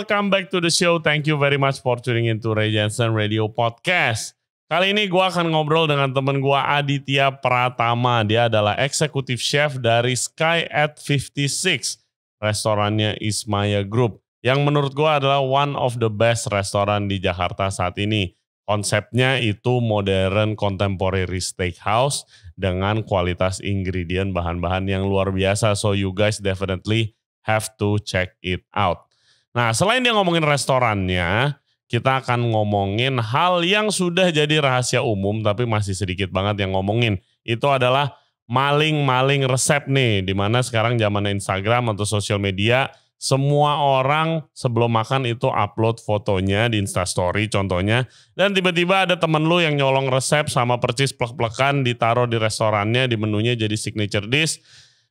welcome back to the show. Thank you very much for tuning into Ray Jensen Radio Podcast. Kali ini gue akan ngobrol dengan temen gue Aditya Pratama. Dia adalah eksekutif chef dari Sky at 56, restorannya Ismaya Group. Yang menurut gue adalah one of the best restoran di Jakarta saat ini. Konsepnya itu modern contemporary steakhouse dengan kualitas ingredient bahan-bahan yang luar biasa. So you guys definitely have to check it out. Nah, selain dia ngomongin restorannya, kita akan ngomongin hal yang sudah jadi rahasia umum tapi masih sedikit banget yang ngomongin. Itu adalah maling-maling resep nih, dimana sekarang zaman Instagram atau sosial media semua orang sebelum makan itu upload fotonya di Instastory contohnya. Dan tiba-tiba ada temen lu yang nyolong resep sama percis plek-plekan ditaruh di restorannya, di menunya jadi signature dish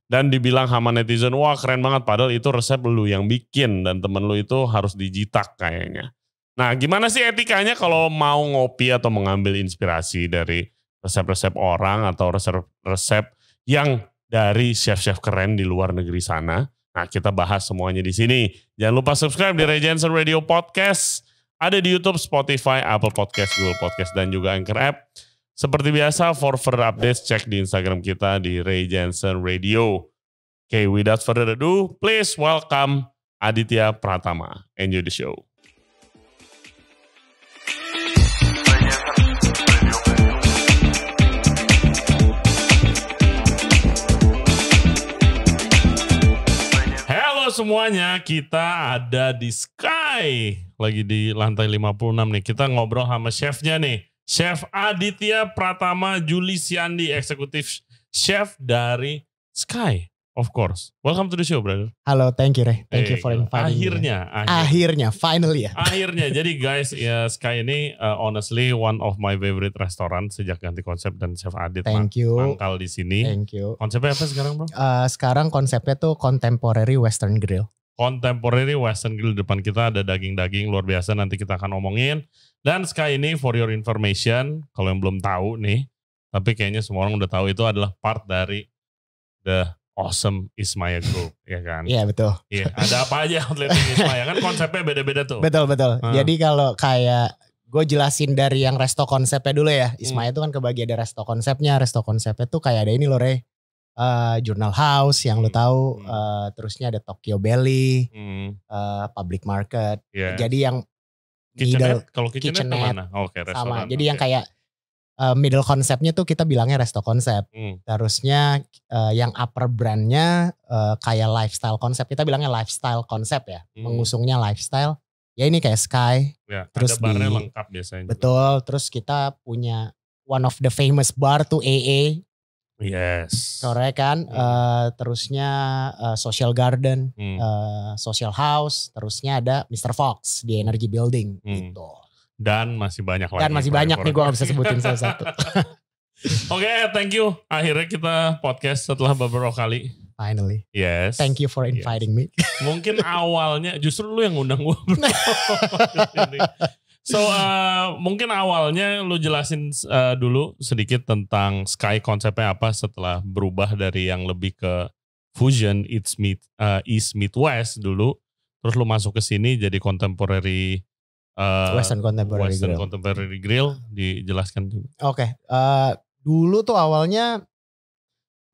dan dibilang sama netizen wah keren banget padahal itu resep lu yang bikin dan temen lu itu harus dijitak kayaknya. Nah gimana sih etikanya kalau mau ngopi atau mengambil inspirasi dari resep-resep orang atau resep-resep yang dari chef-chef keren di luar negeri sana. Nah kita bahas semuanya di sini. Jangan lupa subscribe di Regency Radio Podcast. Ada di Youtube, Spotify, Apple Podcast, Google Podcast, dan juga Anchor App. Seperti biasa, for further updates, cek di Instagram kita di Ray Jensen Radio. Okay, without further ado, please welcome Aditya Pratama. Enjoy the show. Halo semuanya, kita ada di Sky. Lagi di lantai 56 nih. Kita ngobrol sama chefnya nih. Chef Aditya Pratama Julisiandi, eksekutif chef dari Sky. Of course. Welcome to the show, brother. Halo, thank you, Re. Thank hey, you for inviting akhirnya, me. Akhirnya, akhirnya, finally ya. Akhirnya. jadi guys, ya Sky ini uh, honestly one of my favorite restaurant sejak ganti konsep dan Chef Adit thank you. mangkal di sini. Thank you. Konsepnya apa sekarang, Bro? Uh, sekarang konsepnya tuh contemporary western grill. Contemporary western grill depan kita ada daging-daging luar biasa nanti kita akan omongin. Dan Sky ini for your information, kalau yang belum tahu nih, tapi kayaknya semua orang udah tahu itu adalah part dari The Awesome Ismaya Group, ya kan? Iya yeah, betul. Iya, yeah, ada apa aja outlet Ismaya kan konsepnya beda-beda tuh. Betul betul. Hmm. Jadi kalau kayak gue jelasin dari yang resto konsepnya dulu ya. Hmm. Ismaya itu kan kebagi ada resto konsepnya, resto konsepnya tuh kayak ada ini loh re, Uh, Journal House yang hmm. lo tahu, hmm. uh, terusnya ada Tokyo Belly, hmm. uh, Public Market. Yeah. Jadi yang Middle kalau kitchenette, kitchenette mana? Oh, okay, Sama. Jadi okay. yang kayak uh, middle konsepnya tuh kita bilangnya resto konsep. Hmm. Terusnya uh, yang upper brandnya uh, kayak lifestyle konsep. Kita bilangnya lifestyle konsep ya. Hmm. Mengusungnya lifestyle. Ya ini kayak Sky. Ya, terus ada barnya di, lengkap biasanya. Betul. Juga. Terus kita punya one of the famous bar tuh AA. Yes. Sore kan hmm. uh, terusnya uh, Social Garden, hmm. uh, Social House, terusnya ada Mr. Fox di Energy Building hmm. gitu. Dan masih banyak lagi. Dan masih banyak nih gue gak bisa sebutin salah satu. Oke, okay, thank you. Akhirnya kita podcast setelah beberapa kali. Finally. Yes. Thank you for inviting yes. me. Mungkin awalnya justru lu yang ngundang gue. So uh, mungkin awalnya lu jelasin uh, dulu sedikit tentang Sky konsepnya apa setelah berubah dari yang lebih ke fusion eh, East Mid uh, East West dulu, terus lu masuk ke sini jadi contemporary uh, Western contemporary Western grill. contemporary grill dijelaskan juga. Oke, okay. uh, dulu tuh awalnya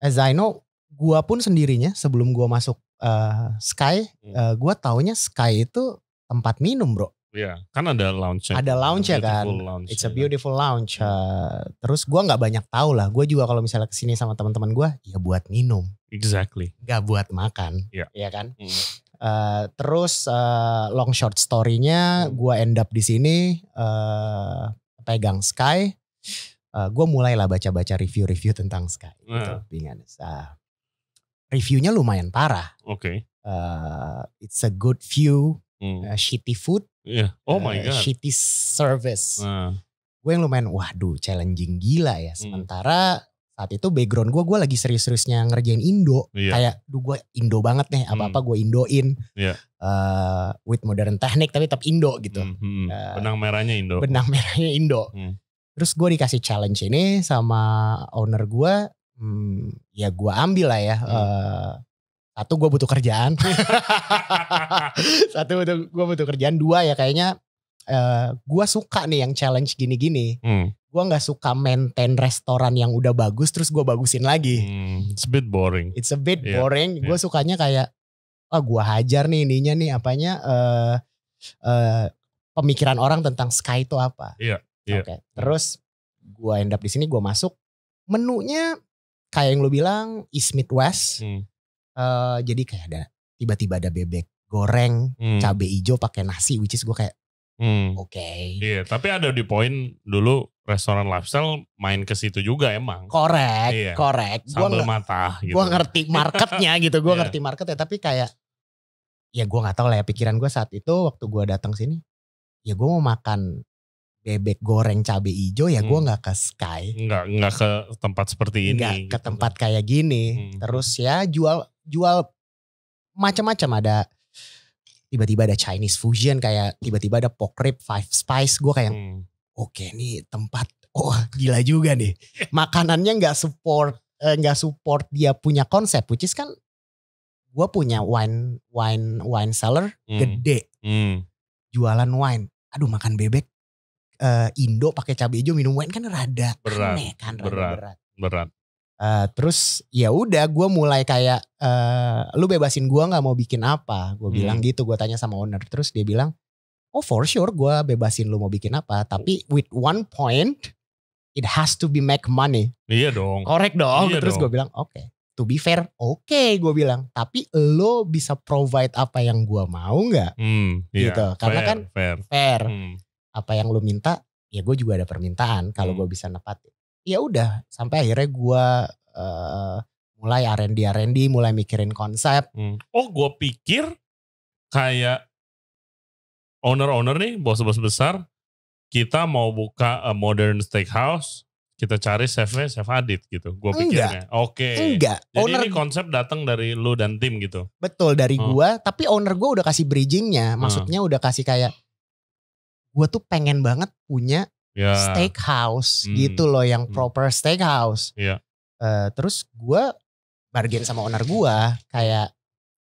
as I know gua pun sendirinya sebelum gua masuk uh, Sky, uh, gua taunya Sky itu tempat minum bro. Iya, kan ada lounge. Ada lounge ya kan. Lounge, It's a kan. beautiful lounge. Uh, terus gue nggak banyak tahu lah. Gue juga kalau misalnya kesini sama teman-teman gue, ya buat minum. Exactly. Gak buat makan. Iya. Yeah. kan. Mm. Uh, terus uh, long short storynya, hmm. gue end up di sini uh, pegang Sky. Uh, gue mulailah baca-baca review-review tentang Sky. Uh. Gitu, uh, reviewnya lumayan parah. Oke. Okay. Uh, it's a good view, hmm. uh, shitty food, Yeah. Oh my eh, god. shitty service. Uh. Gue yang lumayan waduh challenging gila ya. Hmm. Sementara mm. saat itu background gue gue lagi serius-seriusnya ngerjain Indo. Yeah. Kayak duh gue Indo banget nih apa-apa hmm. gue Indoin. Yeah. Iya. Uh, with modern teknik tapi tetap Indo gitu. Mm hmm. Uh, benang merahnya Indo. Benang merahnya Indo. Mm. Terus gue dikasih challenge ini sama owner gue, hmm, ya gue ambil lah ya. Mm. Uh, satu gue butuh kerjaan satu butuh gue butuh kerjaan dua ya kayaknya uh, eh, gue suka nih yang challenge gini-gini hmm. gue nggak suka maintain restoran yang udah bagus terus gue bagusin lagi hmm, it's a bit boring it's a bit yeah. boring iya. gue yeah. sukanya kayak ah oh, gue hajar nih ininya nih apanya uh, uh, pemikiran orang tentang sky itu apa iya yeah. yeah. oke okay. terus gue end up di sini gue masuk menunya kayak yang lu bilang East Midwest hmm uh, jadi kayak ada tiba-tiba ada bebek goreng hmm. cabe hijau pakai nasi which is gue kayak hmm. oke okay. iya tapi ada di poin dulu restoran lifestyle main ke situ juga emang korek iya. korek sambal gitu. gua mata gitu. gue ngerti marketnya gitu gue yeah. ngerti marketnya tapi kayak ya gue nggak tahu lah ya pikiran gue saat itu waktu gue datang sini ya gue mau makan bebek goreng cabe hijau ya hmm. gue nggak ke Sky nggak nggak ke tempat seperti ini nggak ke gitu kan. tempat kayak gini hmm. terus ya jual jual macam-macam ada tiba-tiba ada Chinese fusion kayak tiba-tiba ada pork rib five spice gue kayak hmm. oke okay, nih tempat oh gila juga nih makanannya nggak support eh, nggak eh, support dia punya konsep which is kan gue punya wine wine wine seller hmm. gede hmm. jualan wine aduh makan bebek uh, Indo pakai cabai hijau minum wine kan rada berat, aneh kan rada berat berat, berat. Uh, terus ya udah gue mulai kayak uh, lu bebasin gue nggak mau bikin apa gue hmm. bilang gitu gue tanya sama owner terus dia bilang oh for sure gue bebasin lu mau bikin apa tapi with one point it has to be make money iya dong korek dong iya terus gue bilang oke okay. to be fair oke okay, gue bilang tapi lo bisa provide apa yang gue mau nggak hmm, iya. gitu karena fair, kan fair fair hmm. apa yang lo minta ya gue juga ada permintaan kalau hmm. gue bisa nepatin ya udah sampai akhirnya gue uh, mulai R&D R&D mulai mikirin konsep hmm. oh gue pikir kayak owner-owner nih bos-bos besar kita mau buka a modern steakhouse kita cari chefnya chef Adit gitu gue pikirnya oke okay. enggak jadi owner, ini konsep datang dari lu dan tim gitu betul dari hmm. gue tapi owner gue udah kasih bridgingnya hmm. maksudnya hmm. udah kasih kayak gue tuh pengen banget punya yeah. steakhouse mm. gitu loh yang hmm. proper steakhouse. Yeah. Ya. Uh, terus gue bargain sama owner gue kayak,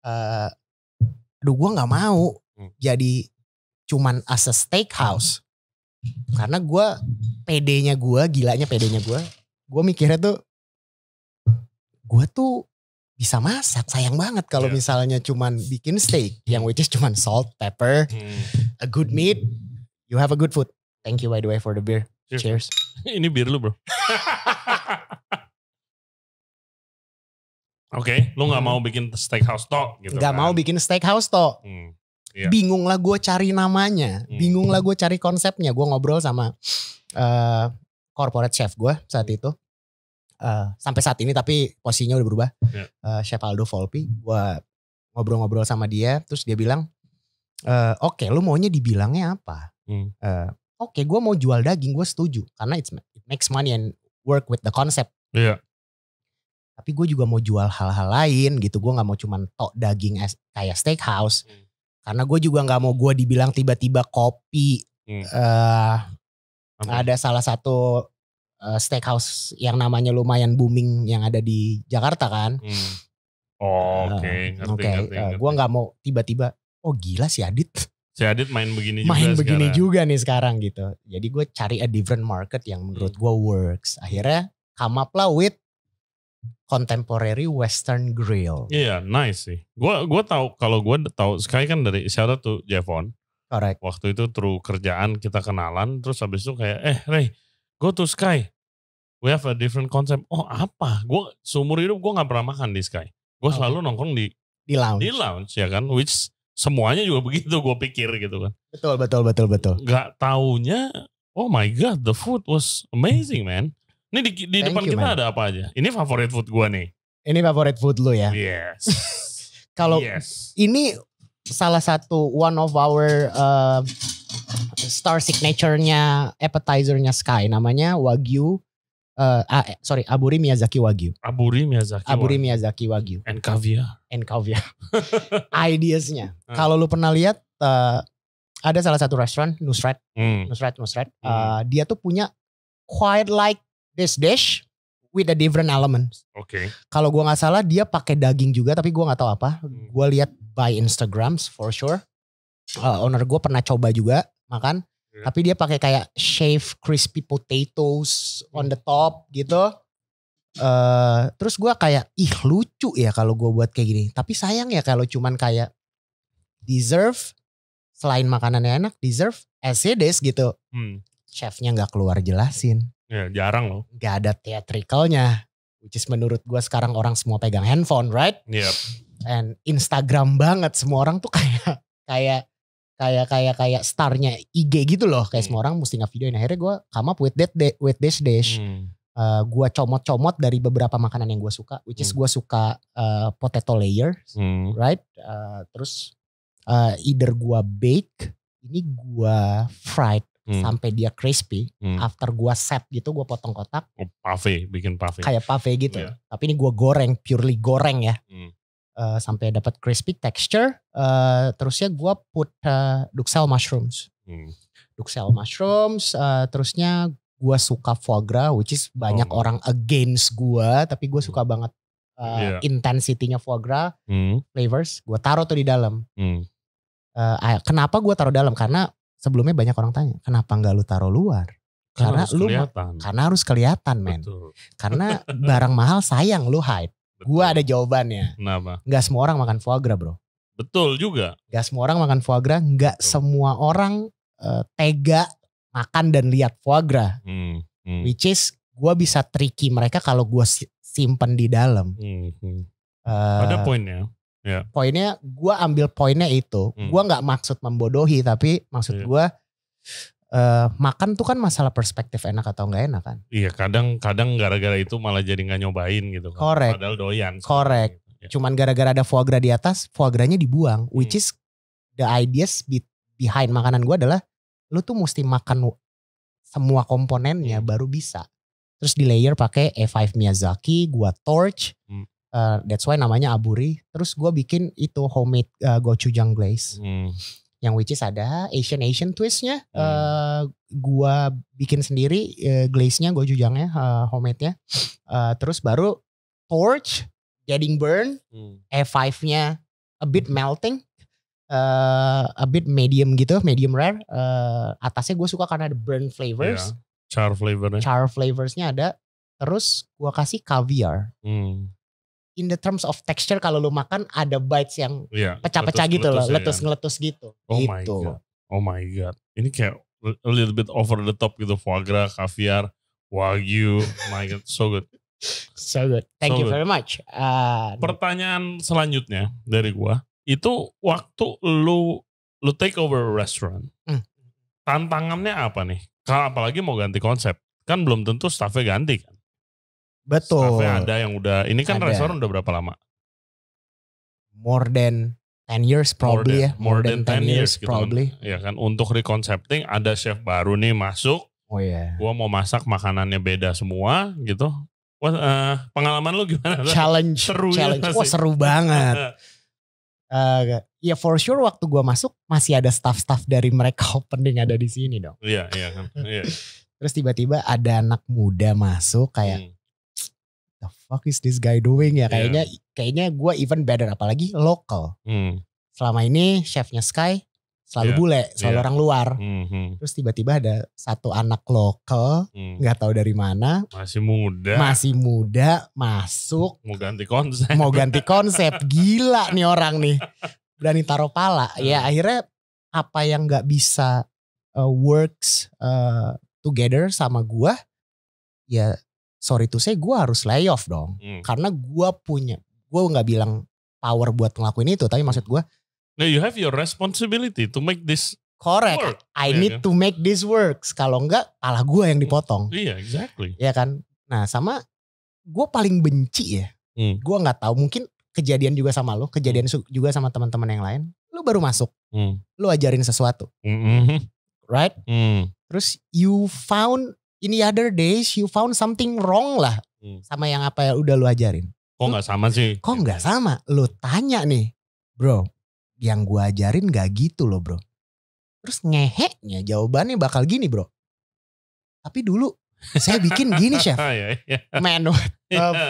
uh, aduh gue nggak mau mm. jadi cuman as a steakhouse karena gue pedenya gue, gilanya pedenya gue, gue mikirnya tuh gue tuh bisa masak sayang banget kalau yeah. misalnya cuman bikin steak yang which is cuman salt, pepper, hmm. a good meat, you have a good food. Thank you by the way for the beer. Cheers. Cheers. Ini bir lu bro. Oke, okay, lu nggak hmm. mau bikin steakhouse to gitu Gak kan? mau bikin steakhouse to. Hmm, Yeah. Bingung lah gue cari namanya, hmm. bingung lah gue cari konsepnya. Gue ngobrol sama uh, corporate chef gue saat hmm. itu. Uh, sampai saat ini tapi posisinya udah berubah. Yeah. Ya. Uh, chef Aldo Volpi, gue ngobrol-ngobrol sama dia, terus dia bilang, uh, oke okay, lu maunya dibilangnya apa? Hmm. Uh, oke okay, gue mau jual daging gue setuju karena it's, it makes money and work with the concept iya yeah. tapi gue juga mau jual hal-hal lain gitu gue nggak mau cuman tok daging as, kayak steakhouse mm. karena gue juga nggak mau gue dibilang tiba-tiba kopi mm. uh, ada salah satu uh, steakhouse yang namanya lumayan booming yang ada di Jakarta kan mm. Oh, oke. Okay. Eh, oke, okay. uh, gue nggak mau tiba-tiba, oh gila sih Adit Si Adit main begini juga Main begini sekarang. juga nih sekarang gitu. Jadi gue cari a different market yang menurut hmm. gue works. Akhirnya come up lah with contemporary western grill. Iya, yeah, nice sih. gue gua tau kalau gue tau sekali kan dari siapa tuh Jevon. Correct. Waktu itu through kerjaan kita kenalan terus habis itu kayak eh Ray, go to Sky. We have a different concept. Oh, apa? gue seumur hidup gue gak pernah makan di Sky. gue okay. selalu nongkrong di di lounge. Di lounge ya kan, which semuanya juga begitu gue pikir gitu kan. Betul betul betul betul. nggak taunya oh my god the food was amazing man. Ini di, di depan you, kita man. ada apa aja? Ini favorit food gue nih. Ini favorit food lu ya? Yes. Kalau yes. ini salah satu one of our uh, star signature-nya appetizer-nya Sky namanya Wagyu uh, uh, sorry Aburi Miyazaki Wagyu. Aburi Miyazaki. Aburi Wagyu. Miyazaki Wagyu. And caviar. Ideasnya. Uh. Kalau lu pernah lihat uh, ada salah satu restoran Nusret, hmm. Nusret, Nusret. Hmm. Uh, dia tuh punya quite like this dish with a different element. Oke. Okay. Kalau gua nggak salah dia pakai daging juga tapi gua nggak tahu apa. Hmm. Gua lihat by Instagrams for sure. Uh, owner gua pernah coba juga makan Iya. Tapi dia pakai kayak shave crispy potatoes on the top gitu. Uh, terus gue kayak ih lucu ya kalau gue buat kayak gini. Tapi sayang ya kalau cuman kayak deserve selain makanannya enak deserve as it is gitu. Hmm. Chefnya nggak keluar jelasin. Ya, jarang loh. Gak ada theatricalnya. Which is menurut gue sekarang orang semua pegang handphone right? Yep. Iya. And Instagram banget semua orang tuh kayak kayak kayak kayak kayak starnya IG gitu loh kayak hmm. semua orang mesti nggak nah akhirnya gue come up with that de- with this dish hmm. uh, eh, gue comot-comot dari beberapa makanan yang gue suka which is hmm. gue suka uh, potato layer hmm. right uh, terus uh, either gue bake ini gue fried Hmm. sampai dia crispy. Hmm. After gue set gitu, gue potong kotak. Oh, pave, bikin pave. Kayak pave gitu. Yeah. Tapi ini gue goreng, purely goreng ya. Hmm. Eh, sampai dapat crispy texture. Uh, terusnya gue put uh, eh, duxel mushrooms, hmm. duxel mushrooms. Uh, terusnya gue suka foie gras, which is banyak oh. orang against gue, tapi gue hmm. suka banget uh, yeah. intensitinya foie gras, mm. flavors. Gue taruh tuh di dalam. mm. Uh, kenapa gue taruh dalam? Karena sebelumnya banyak orang tanya, kenapa nggak lu taruh luar? Kan karena, karena lu kelihatan. karena harus kelihatan, men. Karena barang mahal sayang lu hide. Gua ada jawabannya. Kenapa? Gak semua orang makan foie gras bro. Betul juga. Gak semua orang makan foie gras. Gak Betul. semua orang uh, tega makan dan lihat foie gras. Hmm, hmm. Which is gue bisa tricky mereka kalau gue simpen di dalam. Hmm, Uh, Ada poinnya. Yeah. Poinnya gue ambil poinnya itu. Hmm. Gue gak maksud membodohi tapi maksud yeah. gue uh, makan tuh kan masalah perspektif enak atau nggak enak kan? Iya kadang-kadang gara-gara itu malah jadi nggak nyobain gitu. Kan. Korek. Padahal doyan. Korek. Ya. Cuman gara-gara ada foie gras di atas, foie grasnya dibuang. Hmm. Which is the ideas behind makanan gue adalah lu tuh mesti makan semua komponennya hmm. baru bisa. Terus di layer pakai E5 Miyazaki, gua torch. Hmm. Uh, that's why namanya aburi. Terus gue bikin itu homemade uh, gochujang glaze. Hmm yang which is ada Asian Asian twistnya hmm. uh, gua bikin sendiri uh, glaze-nya gua jujangnya uh, homemade-nya uh, terus baru torch getting burn hmm. f 5 nya a bit melting uh, a bit medium gitu medium rare uh, atasnya gue suka karena ada burn flavors yeah. char flavornya char flavorsnya ada terus gua kasih caviar hmm in the terms of texture kalau lu makan ada bites yang iya, pecah-pecah yeah, gitu loh, iya. letus-ngeletus gitu. Oh gitu. my god. Oh my god. Ini kayak a little bit over the top gitu foie gras, kaviar, wagyu. Oh my god, so good. So good. Thank so you good. very much. Uh, Pertanyaan selanjutnya dari gua itu waktu lu lu take over restaurant. Mm. Tantangannya apa nih? Kalau apalagi mau ganti konsep, kan belum tentu staffnya ganti kan. Betul. Staffnya ada yang udah, ini kan ada. restoran udah berapa lama? More than 10 years probably more than, ya. More, than, than 10, years, years gitu kan. probably. gitu Ya kan, untuk reconcepting ada chef baru nih masuk. Oh iya. Yeah. Gua mau masak makanannya beda semua gitu. Wah, uh, pengalaman lu gimana? Challenge. Seru ya challenge. Wah seru banget. Uh, ya for sure waktu gua masuk masih ada staff-staff dari mereka opening ada di sini dong. Iya, iya kan. Iya. Terus tiba-tiba ada anak muda masuk kayak hmm fuck is this guy doing ya iya. kayaknya yeah. kayaknya gue even better apalagi lokal hmm. selama ini chefnya Sky selalu yeah. bule selalu yeah. orang luar mm -hmm. terus tiba-tiba ada satu anak lokal hmm. nggak mm. tahu dari mana masih muda masih muda masuk mau ganti konsep mau ganti konsep gila nih orang nih berani taruh pala Mm. ya hmm. akhirnya apa yang nggak bisa uh, works uh, together sama gue ya sorry to say gue harus layoff dong hmm. karena gue punya gue nggak bilang power buat ngelakuin itu tapi maksud gue no nah, you have your responsibility to make this correct work. I yeah, need kan? to make this works kalau enggak pala gue yang dipotong iya yeah, exactly ya kan nah sama gue paling benci ya hmm. gue nggak tahu mungkin kejadian juga sama lo kejadian hmm. juga sama teman-teman yang lain lo baru masuk hmm. lo ajarin sesuatu hmm. right hmm. terus you found in the other days you found something wrong lah hmm. sama yang apa yang udah lu ajarin. Kok nggak sama sih? Kok nggak sama? Lu tanya nih, bro, yang gua ajarin gak gitu loh bro. Terus ngeheknya jawabannya bakal gini bro. Tapi dulu saya bikin gini chef. Oh, iya, iya. Man what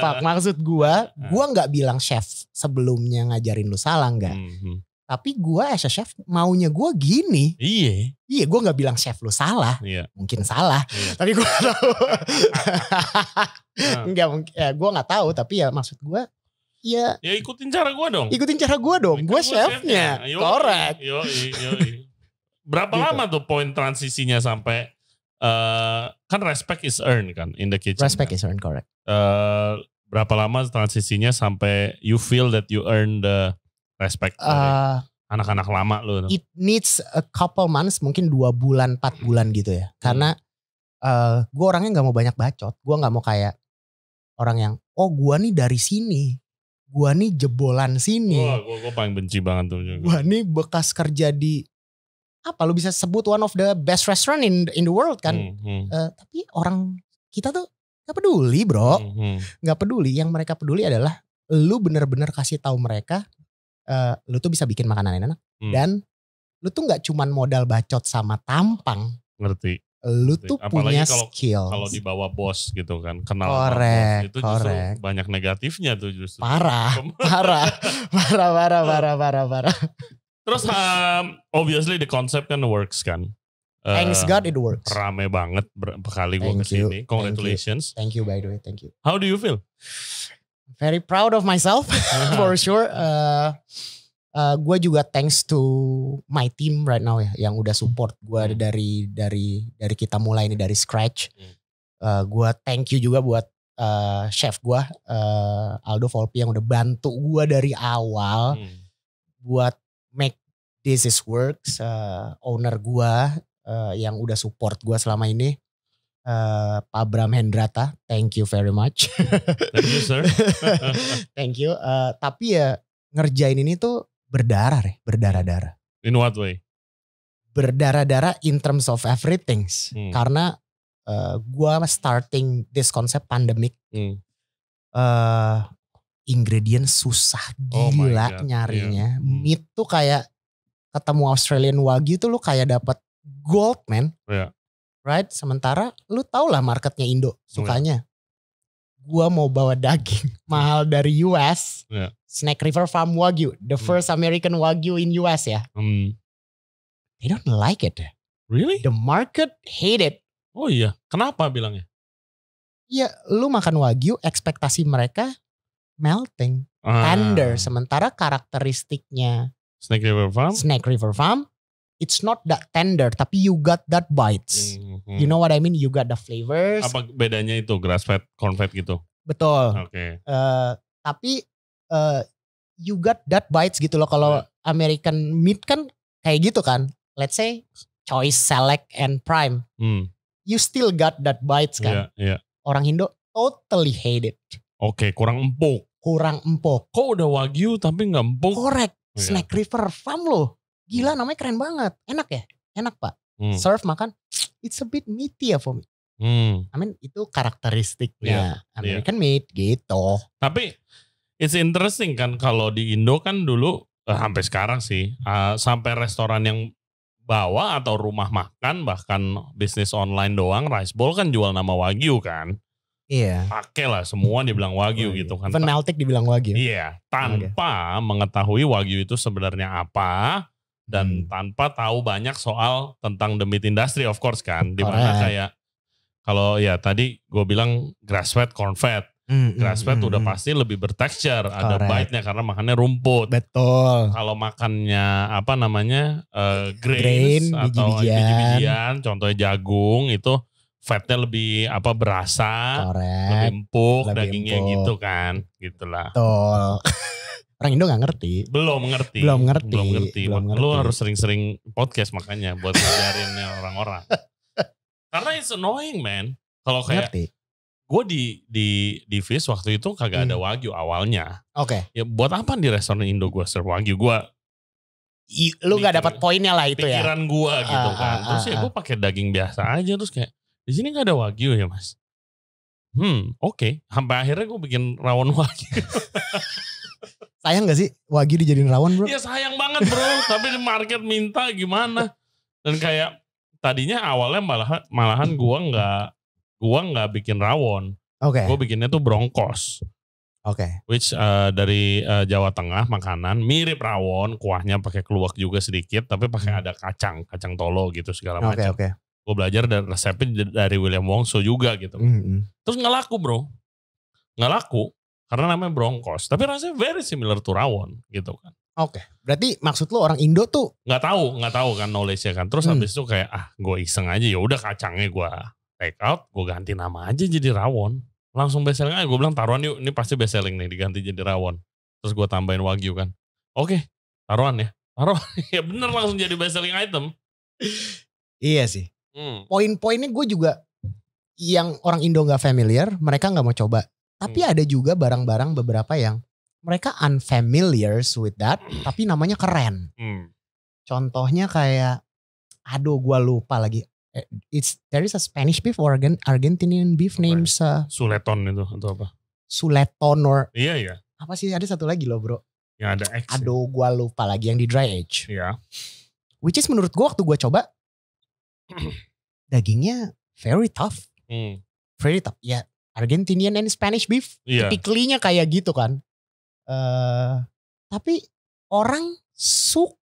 fuck. Maksud gua, nah. gua nggak bilang chef sebelumnya ngajarin lu salah nggak. Hmm, hmm tapi gue as a chef maunya gue gini iya iya gue nggak bilang chef lu salah iya. mungkin salah iya. tapi gue tahu ah. nggak mungkin ya gue nggak tahu tapi ya maksud gue ya ya ikutin cara gue dong ikutin cara gue dong gue chefnya korek yo, yo, berapa gitu. lama tuh poin transisinya sampai uh, kan respect is earned kan in the kitchen respect kan? is earned correct uh, berapa lama transisinya sampai you feel that you earn the respect uh, anak-anak lama lo it needs a couple months mungkin dua bulan empat bulan gitu ya hmm. karena uh, eh, gue orangnya nggak mau banyak bacot gue nggak mau kayak orang yang oh gue nih dari sini gue nih jebolan sini Wah, gue paling benci banget tuh gue nih bekas kerja di apa lu bisa sebut one of the best restaurant in in the world kan hmm, hmm. Uh, tapi orang kita tuh nggak peduli bro nggak hmm, hmm. peduli yang mereka peduli adalah lu bener-bener kasih tahu mereka uh, lu tuh bisa bikin makanan enak hmm. dan lu tuh nggak cuman modal bacot sama tampang. Ngerti. Lu tuh Apalagi punya skill. Kalau dibawa bos gitu kan, kenal korek, itu korek. justru banyak negatifnya tuh justru. Parah, parah, parah, parah, parah, parah, parah. Terus um, obviously the concept kan works kan. Uh, Thanks God it works. Rame banget berapa kali gue kesini. Congratulations. Thank you. Thank you by the way. Thank you. How do you feel? very proud of myself uh-huh. for sure. Uh, uh, gue juga thanks to my team right now ya, yang udah support gue hmm. dari dari dari kita mulai ini dari scratch. Hmm. Uh, gue thank you juga buat uh, chef gue uh, Aldo Volpi yang udah bantu gue dari awal hmm. buat make this is works. Uh, owner gue uh, yang udah support gue selama ini uh, Pak Bram Hendrata. Thank you very much. Thank you sir. Thank you. Uh, tapi ya ngerjain ini tuh berdarah deh, berdarah-darah. In what way? Berdarah-darah in terms of everything. Hmm. Karena uh, gua starting this concept pandemic. Hmm. Uh, ingredient susah oh gila oh nyarinya. Yeah. Hmm. Meat tuh kayak ketemu Australian Wagyu tuh lu kayak dapet gold man. Yeah right? Sementara lu tau lah marketnya Indo sukanya. Yeah. Gua mau bawa daging mahal dari US, yeah. Snake River Farm Wagyu, the hmm. first mm. American Wagyu in US ya. Mm. They don't like it. Really? The market hate it. Oh iya, kenapa bilangnya? Ya, lu makan wagyu, ekspektasi mereka melting, ah. tender. Sementara karakteristiknya Snake River Farm, Snake River Farm, it's not that tender, tapi you got that bites. Mm. Hmm. You know what I mean? You got the flavors. Apa bedanya itu grass fed, corn fed gitu? Betul. Oke. Okay. Uh, eh, tapi uh, you got that bites gitu loh. Kalau yeah. American meat kan kayak gitu kan. Let's say choice, select, and prime. Hmm. You still got that bites kan. Yeah, yeah. Orang Indo totally hate it. Oke, okay, kurang empuk. Kurang empuk. Kok udah wagyu tapi nggak empuk? Correct. Yeah. River Farm loh. Gila hmm. namanya keren banget. Enak ya? Enak pak. Hmm. Surf makan it's a bit meaty ya for me. Hmm. I mean itu karakteristiknya yeah. Iya. American yeah. meat gitu. Tapi it's interesting kan kalau di Indo kan dulu eh, sampai sekarang sih uh, sampai restoran yang bawa atau rumah makan bahkan bisnis online doang rice bowl kan jual nama wagyu kan. Iya. Yeah. Pakai lah semua dibilang wagyu oh, gitu kan. Fanatic dibilang wagyu. Iya, tanpa okay. mengetahui wagyu itu sebenarnya apa dan hmm. tanpa tahu banyak soal tentang the meat industry of course kan di mana kayak kalau ya tadi gue bilang grass fed corn fed Mm, grass fed mm, udah mm. pasti lebih bertekstur, ada bite-nya karena makannya rumput. Betul. Kalau makannya apa namanya uh, grains Grain, atau biji-bijian, biji contohnya jagung itu fatnya lebih apa berasa, Correct. lebih empuk, lebih dagingnya empuk. gitu kan, gitulah. Betul. orang Indo nggak ngerti. Belum ngerti. Belum ngerti. Belum ngerti. Belum ngerti. Lu harus sering-sering podcast makanya buat ngajarin orang-orang. Karena it's annoying man. Kalau kayak ngerti. Gue di di di face waktu itu kagak hmm. ada wagyu awalnya. Oke. Okay. Ya buat apa di restoran Indo gue serve wagyu? Gue I, lu nggak dapat poinnya lah itu pikiran ya. Pikiran gua gitu uh, kan. Ah, terus uh, uh, ya ah, gua pakai daging biasa aja terus kayak di sini nggak ada wagyu ya mas hmm oke okay. sampai akhirnya gue bikin rawon wagyu sayang gak sih wagyu dijadiin rawon bro Iya sayang banget bro tapi di market minta gimana dan kayak tadinya awalnya malahan malahan gue nggak gue nggak bikin rawon oke okay. gue bikinnya tuh brongkos Oke. Okay. Which uh, dari uh, Jawa Tengah makanan mirip rawon, kuahnya pakai keluak juga sedikit, tapi pakai hmm. ada kacang, kacang tolo gitu segala okay, macam. Oke okay. oke gue belajar dan resepnya dari William Wongso juga gitu mm-hmm. terus nggak laku bro nggak laku karena namanya Broncos tapi rasanya very similar to rawon gitu kan Oke, okay. berarti maksud lo orang Indo tuh nggak tahu, nggak tahu kan knowledge-nya kan. Terus hmm. habis itu kayak ah, gue iseng aja ya udah kacangnya gue take out, gue ganti nama aja jadi rawon. Langsung best selling aja. Gue bilang taruhan yuk, ini pasti best selling nih diganti jadi rawon. Terus gue tambahin wagyu kan. Oke, okay, taruhan ya. Taruhan. ya bener langsung jadi best selling item. iya sih. Hmm. Poin-poinnya gue juga yang orang Indo nggak familiar, mereka nggak mau coba. Tapi hmm. ada juga barang-barang beberapa yang mereka unfamiliar with that, tapi namanya keren. Hmm. Contohnya kayak, aduh gue lupa lagi. Eh, it's there is a Spanish beef or Argentinian beef okay. Ya? names uh, Suleton itu atau apa? Suleton or iya iya. Apa sih ada satu lagi loh bro? Yang ada X. Ya. Aduh gue lupa lagi yang di dry age. Iya. Yeah. Which is menurut gue waktu gue coba dagingnya very tough. Hmm. Very tough. Ya, yeah, Argentinian and Spanish beef. Yeah. typically kayak gitu kan. Uh, tapi orang suka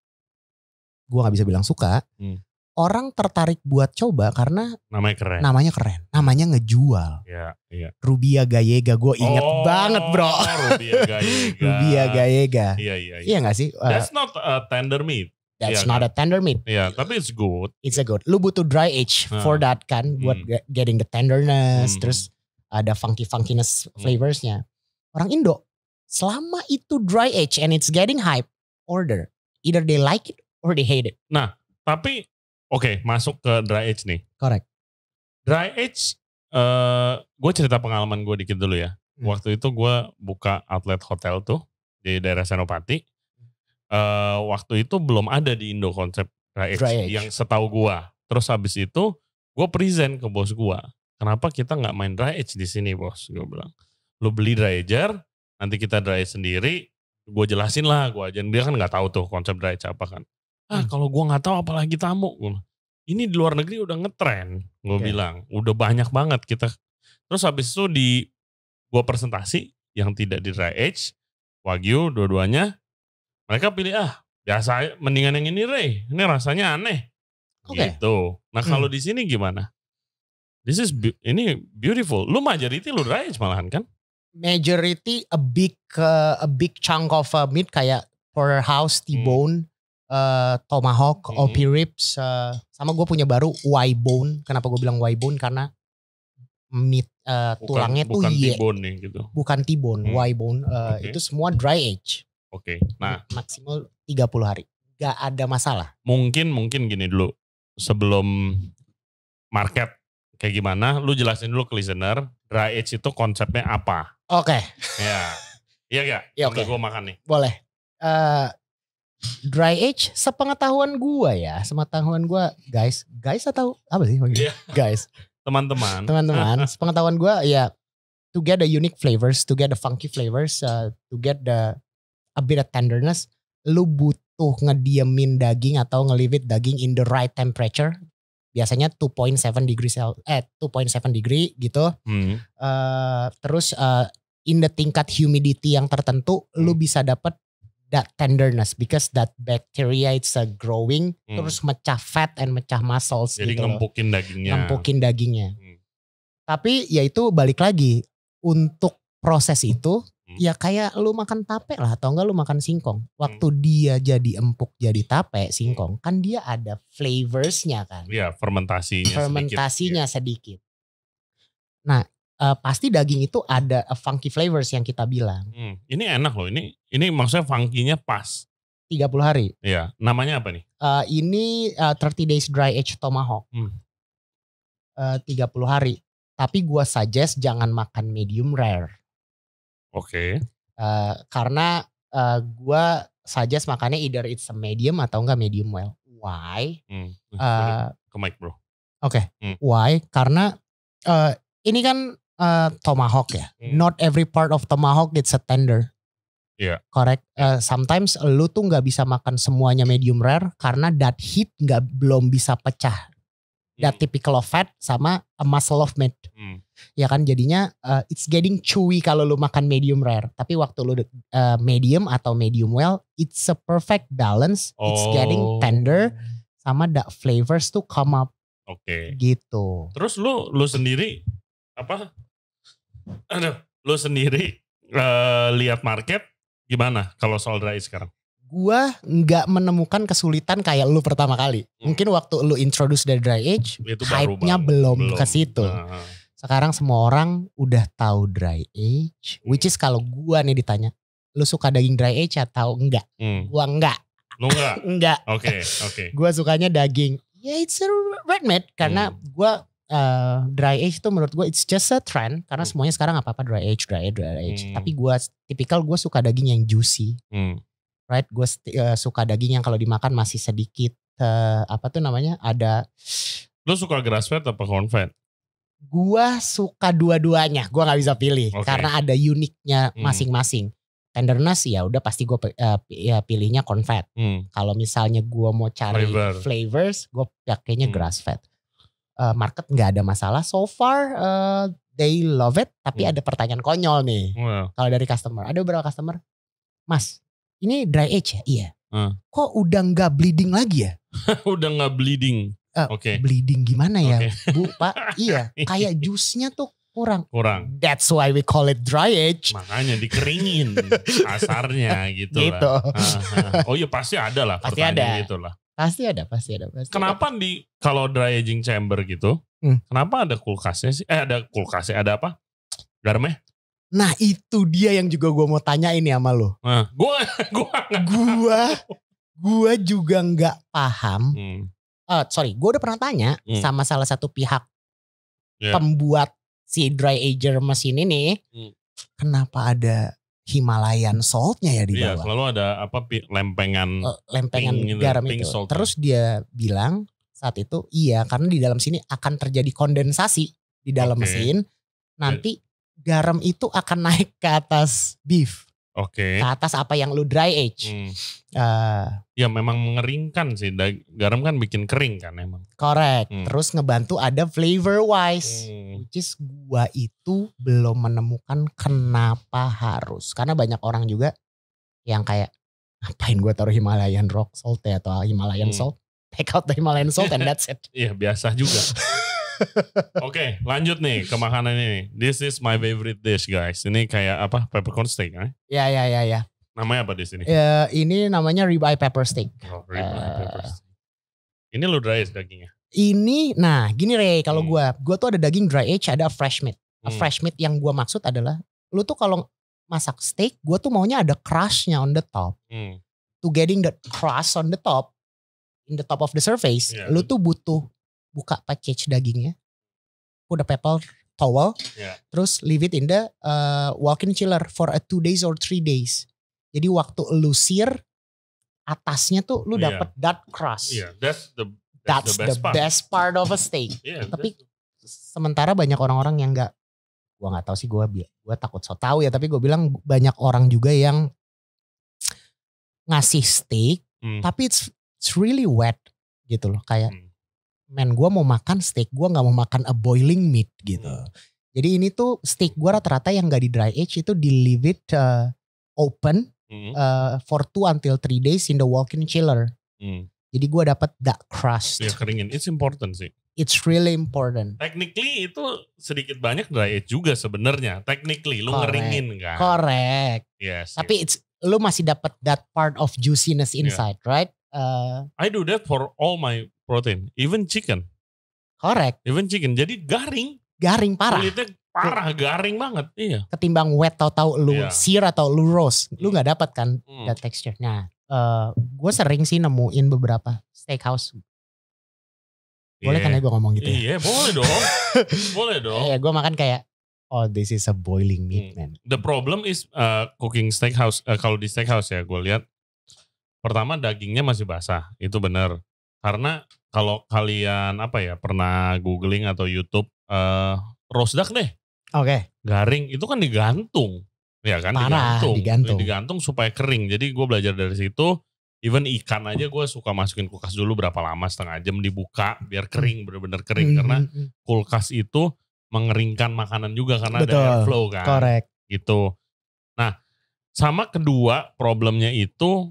gua nggak bisa bilang suka. Hmm. Orang tertarik buat coba karena namanya keren. Namanya keren. Namanya ngejual. Iya, iya. Rubia Gayega, gue inget oh, banget, Bro. Rubia Gayega. Rubia Gallega. Iya, iya, iya. Iya gak sih? Eh, That's not a tender meat. That's yeah, not yeah. a tender meat. yeah, tapi it's good. It's a good. Lu butuh dry age for that kan, hmm. buat hmm. getting the tenderness, hmm. terus ada funky funkiness hmm. flavorsnya. Orang Indo selama itu dry age and it's getting hype, order. Either they like it or they hate it. Nah, tapi oke okay, masuk ke dry age nih. Correct. Dry age, uh, eh, gue cerita pengalaman gue dikit dulu ya. Hmm. Waktu itu gue buka outlet hotel tuh di daerah Senopati uh, waktu itu belum ada di Indo konsep dry age, dry age yang setahu gua. Terus habis itu gua present ke bos gua. Kenapa kita nggak main dry age di sini, bos? Gua bilang. Lu beli dry age, nanti kita dry age sendiri. Gua jelasin lah, gua aja. dia kan nggak tahu tuh konsep dry age apa kan. Ah, hmm. kalau gue nggak tahu apalagi tamu. Gua, ini di luar negeri udah ngetren, gua okay. bilang. Udah banyak banget kita. Terus habis itu di gua presentasi yang tidak di dry age, wagyu dua-duanya, mereka pilih ah biasa mendingan yang ini rey ini rasanya aneh okay. gitu nah kalau hmm. di sini gimana this is be ini beautiful lu majority lu Ray malahan kan majority a big uh, a big chunk of uh, meat kayak porterhouse hmm. T-bone hmm. uh, tomahawk hmm. OP ribs uh, sama gue punya baru Y-bone kenapa gue bilang Y-bone karena meat uh, bukan, tulangnya bukan tuh bukan T-bone gitu bukan T-bone hmm. Y-bone uh, okay. itu semua dry age Oke. Okay. Nah, maksimal 30 hari. Gak ada masalah. Mungkin mungkin gini dulu. Sebelum market kayak gimana, lu jelasin dulu ke listener, dry age itu konsepnya apa? Oke. Okay. Ya. Iya, iya gak? Ya, oke. Okay. Gue makan nih. Boleh. Uh, dry age sepengetahuan gua ya, sepengetahuan gua guys, guys atau apa sih? Yeah. Guys. Teman-teman. Teman-teman, sepengetahuan gua ya to get the unique flavors, to get the funky flavors, uh, to get the a bit of tenderness, lu butuh ngediemin daging atau ngelivit daging in the right temperature. Biasanya 2.7 degree cel eh 2.7 degree gitu. Hmm. Uh, terus uh, in the tingkat humidity yang tertentu, hmm. lu bisa dapat that tenderness because that bacteria it's a growing hmm. terus mecah fat and mecah muscles Jadi gitu ngempukin loh. dagingnya. Ngempukin dagingnya. Hmm. Tapi yaitu balik lagi untuk proses itu Ya kayak lu makan tape lah atau enggak lu makan singkong. Waktu hmm. dia jadi empuk jadi tape mm. singkong hmm. kan dia ada flavorsnya kan. Iya fermentasinya. Fermentasinya sedikit. Iya. sedikit. Nah uh, pasti daging itu ada funky flavors yang kita bilang. Hmm. Ini enak loh ini ini maksudnya funkinya nya pas. 30 hari. Iya, namanya apa nih? Uh, ini uh, eh, 30 days dry aged tomahawk. Hmm. Uh, 30 hari. Tapi gua suggest jangan makan medium rare. Oke. Okay. Uh, eh, karena uh, gue saja makannya either it's a medium atau enggak medium well. Why? Hmm, eh, Ke mic bro. Oke. Hmm. Why? Karena uh, ini kan uh, tomahawk ya. Hmm. Not every part of tomahawk it's a tender. Iya. Yeah. Correct. Uh, sometimes lu tuh nggak bisa makan semuanya medium rare karena that heat nggak belum bisa pecah that hmm. typical of fat sama a muscle of meat. Hmm. Ya kan jadinya uh, it's getting chewy kalau lu makan medium rare. Tapi waktu lu uh, medium atau medium well, it's a perfect balance. Oh. It's getting oh. tender sama the flavors to come up. Oke. Okay. Gitu. Terus lu lu sendiri apa? Aduh, lu sendiri uh, lihat market gimana kalau soal dry sekarang? gua nggak menemukan kesulitan kayak lu pertama kali. Hmm. Mungkin waktu lu introduce dari dry age, hype-nya belum, belum ke situ. Nah. Sekarang semua orang udah tahu dry age, hmm. which is kalau gua nih ditanya, lu suka daging dry age atau enggak? Hmm. Gua enggak. Lu enggak? enggak. Oke, okay, oke. Okay. gua sukanya daging. Ya yeah, it's a red meat karena hmm. gua Uh, dry age itu menurut gue it's just a trend karena hmm. semuanya sekarang apa apa dry age dry age dry age hmm. tapi gue tipikal gue suka daging yang juicy hmm right? Gue uh, suka daging yang kalau dimakan masih sedikit uh, apa tuh namanya? Ada Lo suka grass fed apa corn fed? Gua suka dua-duanya. Gua nggak bisa pilih okay. karena ada uniknya hmm. masing-masing. Hmm. Tenderness ya udah pasti gue uh, eh, ya pilihnya corn fed. Hmm. Kalau misalnya gue mau cari Flavor. flavors, gue pakainya hmm. grass fed. Uh, market nggak ada masalah. So far uh, they love it. Tapi hmm. ada pertanyaan konyol nih. Wow. Kalau dari customer, ada beberapa customer, Mas, ini dry age ya? Iya. Hmm. Kok udah nggak bleeding lagi ya? udah nggak bleeding. Uh, Oke. Okay. Bleeding gimana ya, okay. Bu Pak? Iya, kayak jusnya tuh kurang. Kurang. That's why we call it dry age. Makanya dikeringin kasarnya gitu, gitu. lah. Ah, ah. Oh iya pasti ada lah pasti ada. gitu lah. Pasti ada, pasti ada, pasti. Kenapa ada. di kalau dry aging chamber gitu? Hmm. Kenapa ada kulkasnya sih? Eh ada kulkasnya, ada apa? Garamnya? Nah itu dia yang juga gue mau tanya ini ya sama lo. Nah, gue gue gue gue juga nggak paham. Hmm. Uh, sorry, gue udah pernah tanya hmm. sama salah satu pihak yeah. pembuat si dry ager mesin ini. Hmm. Kenapa ada Himalayan saltnya ya di iya, bawah? Iya, selalu ada apa lempengan uh, lempengan pink, gitu, garam pink itu. Terus dia bilang saat itu iya karena di dalam sini akan terjadi kondensasi di dalam okay. mesin. Nanti garam itu akan naik ke atas beef. Oke. Okay. Ke atas apa yang lu dry age. Hmm. Uh, ya memang mengeringkan sih. Garam kan bikin kering kan emang. Correct. Hmm. Terus ngebantu ada flavor wise. Hmm. Which is gua itu belum menemukan kenapa harus. Karena banyak orang juga yang kayak ngapain gua taruh Himalayan rock salt ya atau ah, Himalayan hmm. salt. Take out the Himalayan salt and that's it. Iya biasa juga. Oke, okay, lanjut nih ke makanan ini. This is my favorite dish, guys. Ini kayak apa? Peppercorn steak, kan? Ya, ya, ya, ya. Namanya apa di sini? Uh, ini namanya ribeye pepper steak. Oh, ribeye uh, pepper eh. steak. Ini lu dry aged dagingnya? Ini, nah, gini Rey, kalau hmm. gua, gua tuh ada daging dry aged, ada fresh meat. Nah, hmm. Fresh meat yang gua maksud adalah, lu tuh kalau masak steak, gua tuh maunya ada crushnya on the top. Hmm. To getting the crust on the top, in the top of the surface, yeah. lu tuh butuh buka package dagingnya, put a paper towel, yeah. terus leave it in the uh, walk-in chiller for a two days or three days. Jadi waktu lu sir atasnya tuh lu iya. dapet yeah. that crust. Yeah, that's the that's, that's the, best, the part. best part of a steak. yeah, Tapi sementara banyak orang-orang yang nggak gua nggak tahu sih gua gua takut so tahu ya tapi gua bilang banyak orang juga yang ngasih steak hmm. tapi it's it's really wet gitu loh kayak hmm men gue mau makan steak gue nggak mau makan a boiling meat gitu hmm. jadi ini tuh steak gue rata-rata yang gak di dry age itu di leave it uh, open hmm. uh, for two until three days in the walk-in chiller hmm. jadi gue dapat that crust ya keringin it's important sih It's really important. Technically itu sedikit banyak dry age juga sebenarnya. Technically lu Correct. ngeringin kan. Correct. Yes. Iya Tapi yes. it's lu masih dapat that part of juiciness iya. inside, yeah. right? Uh, I do that for all my protein, even chicken. Correct. Even chicken. Jadi garing. Garing parah. Kulitnya parah, garing banget. Iya. Ketimbang wet atau tahu lu yeah. sear atau lu roast, lu hmm. nggak dapat kan mm. that texture. Nah, uh, eh, gue sering sih nemuin beberapa steakhouse. Boleh kan iya. ya gue ngomong gitu ya? Iya yeah, boleh dong. boleh dong. Iya gue makan kayak oh this is a boiling meat hmm. man. The problem is uh, cooking steakhouse. Uh, kalau di steakhouse ya gue lihat pertama dagingnya masih basah itu benar karena kalau kalian apa ya pernah googling atau YouTube uh, roast duck deh oke okay. garing itu kan digantung ya kan Parah, digantung. digantung digantung supaya kering jadi gue belajar dari situ even ikan aja gue suka masukin kulkas dulu berapa lama setengah jam dibuka biar kering hmm. bener-bener kering hmm, karena hmm, kulkas itu mengeringkan makanan juga karena Betul. ada airflow kan correct gitu nah sama kedua problemnya itu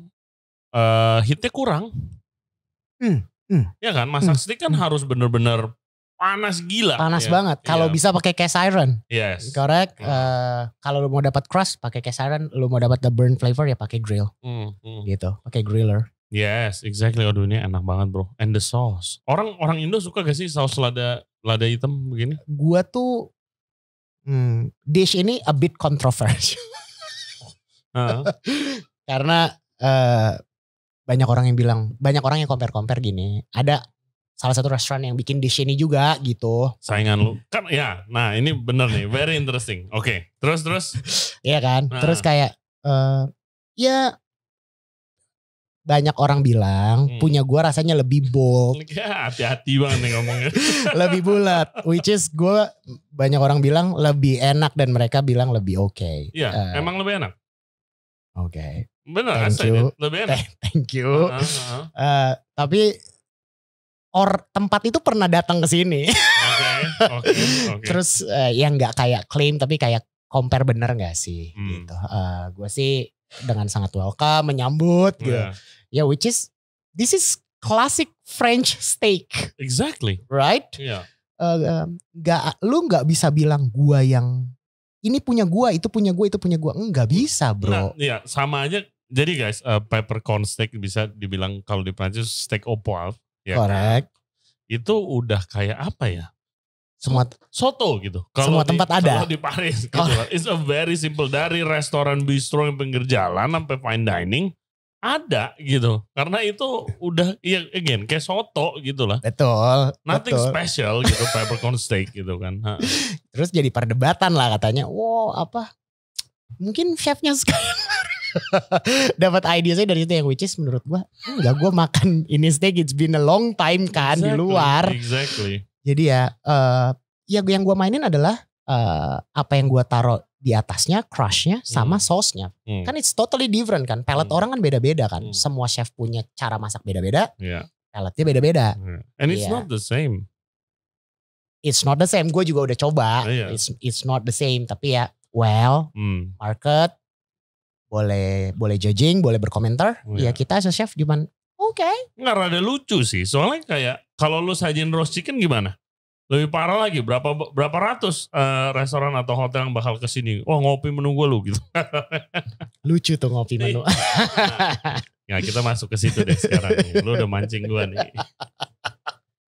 uh, eh, hitnya kurang. Hmm. Hmm. Ya kan, masak hmm. steak kan hmm. harus bener-bener panas gila. Panas ya. banget. Kalau ya. bisa pakai cast iron. Yes. Correct. Hmm. Uh, kalau lo mau dapat crust pakai cast iron, Lo mau dapat the burn flavor ya pakai grill. Hmm. Hmm. Gitu, pakai griller. Yes, exactly. Aduh ini enak banget bro. And the sauce. Orang orang Indo suka gak sih saus lada lada hitam begini? Gua tuh hmm, dish ini a bit controversial. uh -huh. Karena uh, banyak orang yang bilang banyak orang yang compare compare gini ada salah satu restoran yang bikin dish ini juga gitu saingan lu kan ya nah ini bener nih very interesting oke okay. terus terus iya kan nah. terus kayak uh, ya banyak orang bilang hmm. punya gue rasanya lebih bold ya, hati-hati banget nih ngomongnya lebih bulat which is gue banyak orang bilang lebih enak dan mereka bilang lebih oke okay. iya uh, emang lebih enak oke okay. Bener, thank you, lebih enak. Thank you. Uh, -huh, uh, eh, tapi or tempat itu pernah datang ke sini. Oke, oke, oke. Terus uh, eh, yang nggak kayak klaim tapi kayak compare bener nggak sih? Hmm. Gitu. Uh, eh, gue sih dengan sangat welcome, menyambut gitu. Yeah. yeah, which is this is classic French steak. Exactly. Right? Yeah. Iya. Uh, gak, lu nggak bisa bilang gua yang ini punya gua, itu punya gua, itu punya gua. Enggak bisa, bro. Nah, iya, sama aja jadi guys, uh, eh, peppercorn steak bisa dibilang kalau di Prancis steak opal, ya. Korek. Kan? Itu udah kayak apa ya? Semua soto gitu. Kalau semua di, tempat ada. Kalau di Paris, gitu. Oh. It's a very simple dari restoran bistro yang pinggir jalan sampai fine dining ada gitu karena itu udah ya again kayak soto gitu lah betul nothing betul. special gitu peppercorn steak gitu kan ha. terus jadi perdebatan lah katanya wow apa mungkin chefnya sekarang dapat idea saya dari itu yang which is menurut gue enggak hmm, gue makan ini steak it's been a long time kan exactly, di luar exactly jadi ya uh, ya yang gue mainin adalah uh, apa yang gue taruh di atasnya crushnya sama hmm. sausnya hmm. kan it's totally different kan palate hmm. orang kan beda-beda kan hmm. semua chef punya cara masak beda-beda yeah. palatenya beda-beda yeah. Hmm. and it's yeah. not the same it's not the same gue juga udah coba yeah. it's it's not the same tapi ya well hmm. market boleh boleh judging, boleh berkomentar. Iya. Ya kita as chef cuman oke. Okay. Nggak rada lucu sih. Soalnya kayak kalau lu sajin roast chicken gimana? Lebih parah lagi berapa berapa ratus uh, restoran atau hotel yang bakal kesini. Wah oh, ngopi menu gue lu gitu. lucu tuh ngopi menu. nah, kita masuk ke situ deh sekarang. Nih. Lu udah mancing gua nih.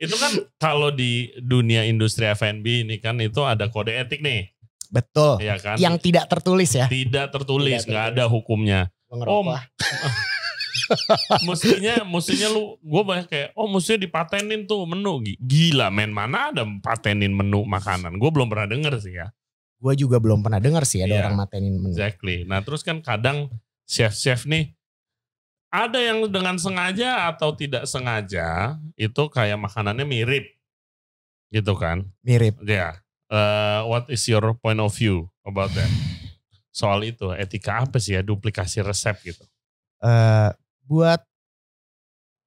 Itu kan kalau di dunia industri F&B ini kan itu ada kode etik nih. Betul. Iya kan? Yang tidak tertulis ya. Tidak tertulis, nggak ada hukumnya. Om. mestinya mestinya lu gue banyak kayak oh mestinya dipatenin tuh menu gila men mana ada patenin menu makanan gue belum pernah denger sih ya gue juga belum pernah denger sih ada yeah, orang matenin menu exactly nah terus kan kadang chef chef nih ada yang dengan sengaja atau tidak sengaja itu kayak makanannya mirip gitu kan mirip ya uh, what is your point of view about that? Soal itu etika apa sih ya duplikasi resep gitu? Uh, buat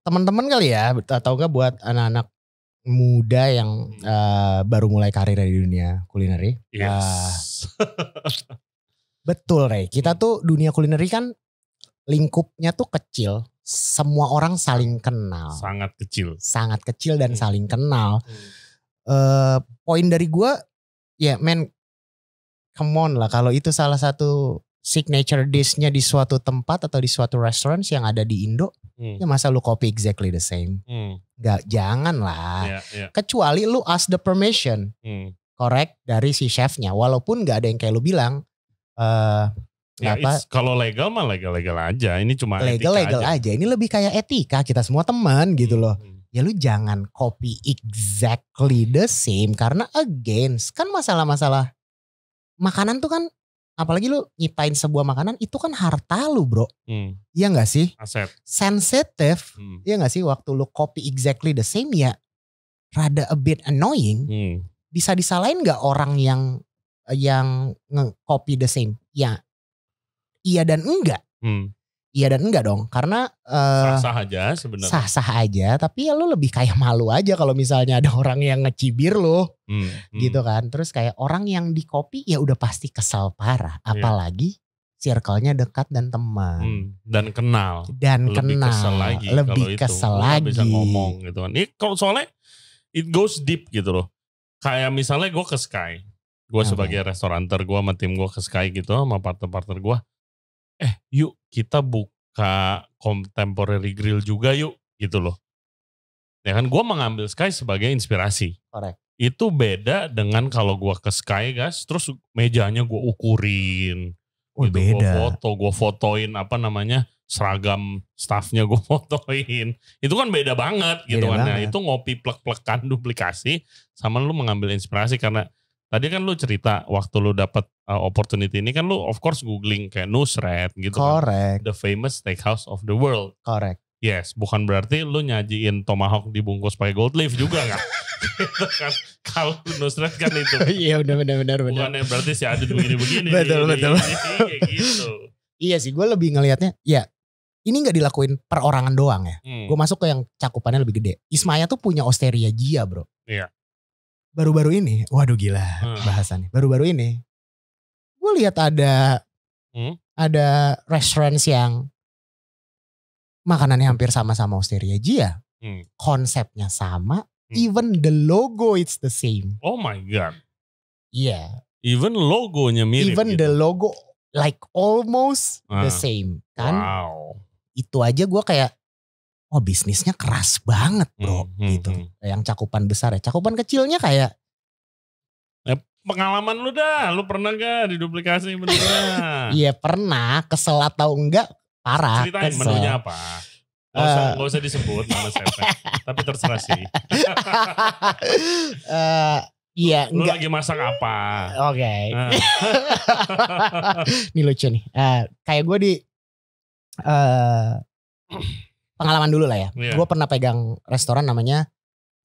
teman-teman kali ya atau enggak buat anak-anak muda yang uh, baru mulai karir di dunia kulineri. Yes. Uh, betul Rey, kita tuh dunia kulineri kan lingkupnya tuh kecil. Semua orang saling kenal. Sangat kecil. Sangat kecil dan hmm. saling kenal. Hmm. Uh, poin dari gue ya yeah, men come on lah kalau itu salah satu signature dishnya di suatu tempat atau di suatu restoran yang ada di Indo hmm. ya masa lu copy exactly the same hmm. Gak, jangan lah yeah, yeah. kecuali lu ask the permission hmm. correct dari si chefnya walaupun gak ada yang kayak lu bilang uh, Ya, kalau legal mah legal-legal aja. Ini cuma legal-legal legal aja. aja. Ini lebih kayak etika kita semua teman gitu hmm, loh. Hmm ya lu jangan copy exactly the same karena against kan masalah-masalah makanan tuh kan apalagi lu nyipain sebuah makanan itu kan harta lu bro hmm. Iya gak sih aset sensitif hmm. Iya gak sih waktu lu copy exactly the same ya rada a bit annoying hmm. bisa disalahin gak orang yang yang nge-copy the same ya iya dan enggak hmm. Iya dan enggak dong, karena sah eh, sah-sah aja sebenarnya. Sah-sah aja, tapi ya lu lebih kayak malu aja kalau misalnya ada orang yang ngecibir lu. Hmm, hmm. Gitu kan. Terus kayak orang yang di kopi ya udah pasti kesal parah, iya. apalagi yeah. circle-nya dekat dan teman. Hmm, dan kenal. Dan lebih kenal. Kesel lagi lebih kalau kesel itu. lagi. Bisa ngomong gitu kan. Ini kalau soalnya it goes deep gitu loh. Kayak misalnya gue ke Sky. Gue okay. sebagai restoranter gue sama tim gue ke Sky gitu sama partner-partner gue eh yuk kita buka contemporary grill juga yuk gitu loh. Ya kan gue mengambil Sky sebagai inspirasi. Correct. Itu beda dengan kalau gue ke Sky guys, terus mejanya gue ukurin. Oh, gitu. beda. Gue foto, gue fotoin apa namanya seragam staffnya gue fotoin. Itu kan beda banget gitu beda gitu kan. Nah, itu ngopi plek-plekan duplikasi sama lu mengambil inspirasi karena Tadi kan lu cerita waktu lu dapat uh, opportunity ini kan lu of course googling kayak Nusret gitu kan. Correct. kan. The famous steakhouse of the world. Correct. Yes, bukan berarti lu nyajiin tomahawk dibungkus pakai gold leaf juga kan? Gitu kan. Kalau Nusret kan itu. Iya udah benar benar benar. Bukan yang berarti si Adit begini-begini. betul nih, iya, betul. Iya, iya, gitu. Iya sih, gue lebih ngelihatnya ya ini gak dilakuin perorangan doang ya. Hmm. Gue masuk ke yang cakupannya lebih gede. Ismaya tuh punya Osteria Gia bro. Iya baru-baru ini, waduh gila hmm. bahasannya. Baru-baru ini, gue lihat ada hmm? ada restoran yang makanannya hampir sama sama Osteria Gia, hmm. konsepnya sama, hmm. even the logo it's the same. Oh my god. Iya. Yeah. Even logonya mirip. Even gitu. the logo like almost ah. the same kan. Wow. Itu aja gue kayak oh bisnisnya keras banget bro hmm, hmm, gitu. Hmm, yang cakupan besar ya. Cakupan kecilnya kayak eh, pengalaman lu dah, lu pernah gak diduplikasi beneran? Iya pernah, kesel atau enggak parah. Ceritain kesel. menunya apa? Gak usah, uh, usah disebut nama saya, tapi terserah sih. uh, Iya, lu enggak. lagi masak apa? Oke. Okay. Uh. ini lucu nih. Uh, kayak gue di uh, pengalaman dulu lah ya. Yeah. Gue pernah pegang restoran namanya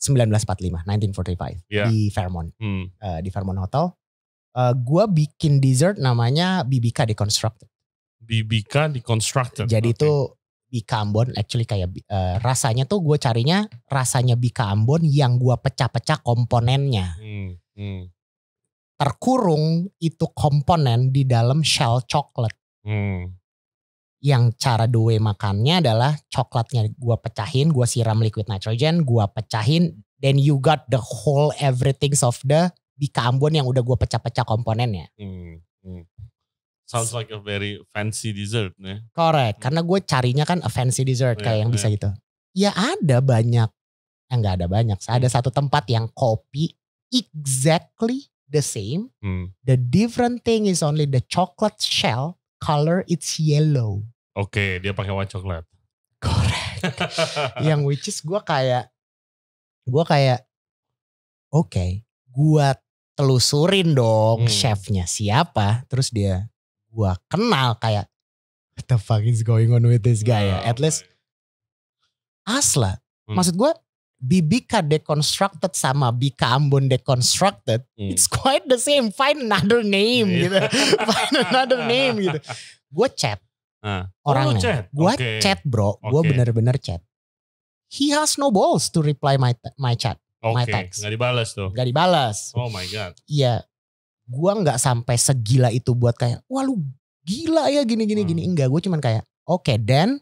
1945, 1945 yeah. di Fairmont, hmm. uh, di Fairmont Hotel. Uh, eh, gue bikin dessert namanya Bibika Deconstructed. Bibika Deconstructed. Jadi okay. itu Bika Ambon actually kayak uh, rasanya tuh gue carinya rasanya Bika Ambon yang gue pecah-pecah komponennya. Hmm. Hmm. Terkurung itu komponen di dalam shell chocolate. Hmm yang cara gue makannya adalah coklatnya gua pecahin, gua siram liquid nitrogen, gua pecahin, then you got the whole everything of the di yang udah gua pecah-pecah komponennya. Hmm, hmm. Sounds like a very fancy dessert, nih. Correct, hmm. karena gue carinya kan a fancy dessert yeah, kayak yang yeah. bisa gitu. Ya ada banyak, eh, ada banyak. Ada hmm. satu tempat yang kopi exactly the same. Hmm. The different thing is only the chocolate shell color it's yellow. Oke, okay, dia pakai warna coklat. Correct. yang which is gue kayak gue kayak oke, okay, gue telusurin dong hmm. chefnya siapa. Terus dia gue kenal kayak what the fuck is going on with this guy ya. At nah, least asla. Hmm. Maksud gue Bibika deconstructed sama Bika Ambon deconstructed, hmm. it's quite the same. Find another name hmm. gitu. Find another name gitu. Gue chat uh. orangnya. Oh, chat. Gue okay. chat bro. Okay. bener-bener chat. He has no balls to reply my my chat. Okay. My text. Gak dibalas tuh. Gak dibalas. Oh my god. Iya. Gue nggak sampai segila itu buat kayak, wah lu gila ya gini gini hmm. gini. Enggak. Gue cuman kayak, oke okay, dan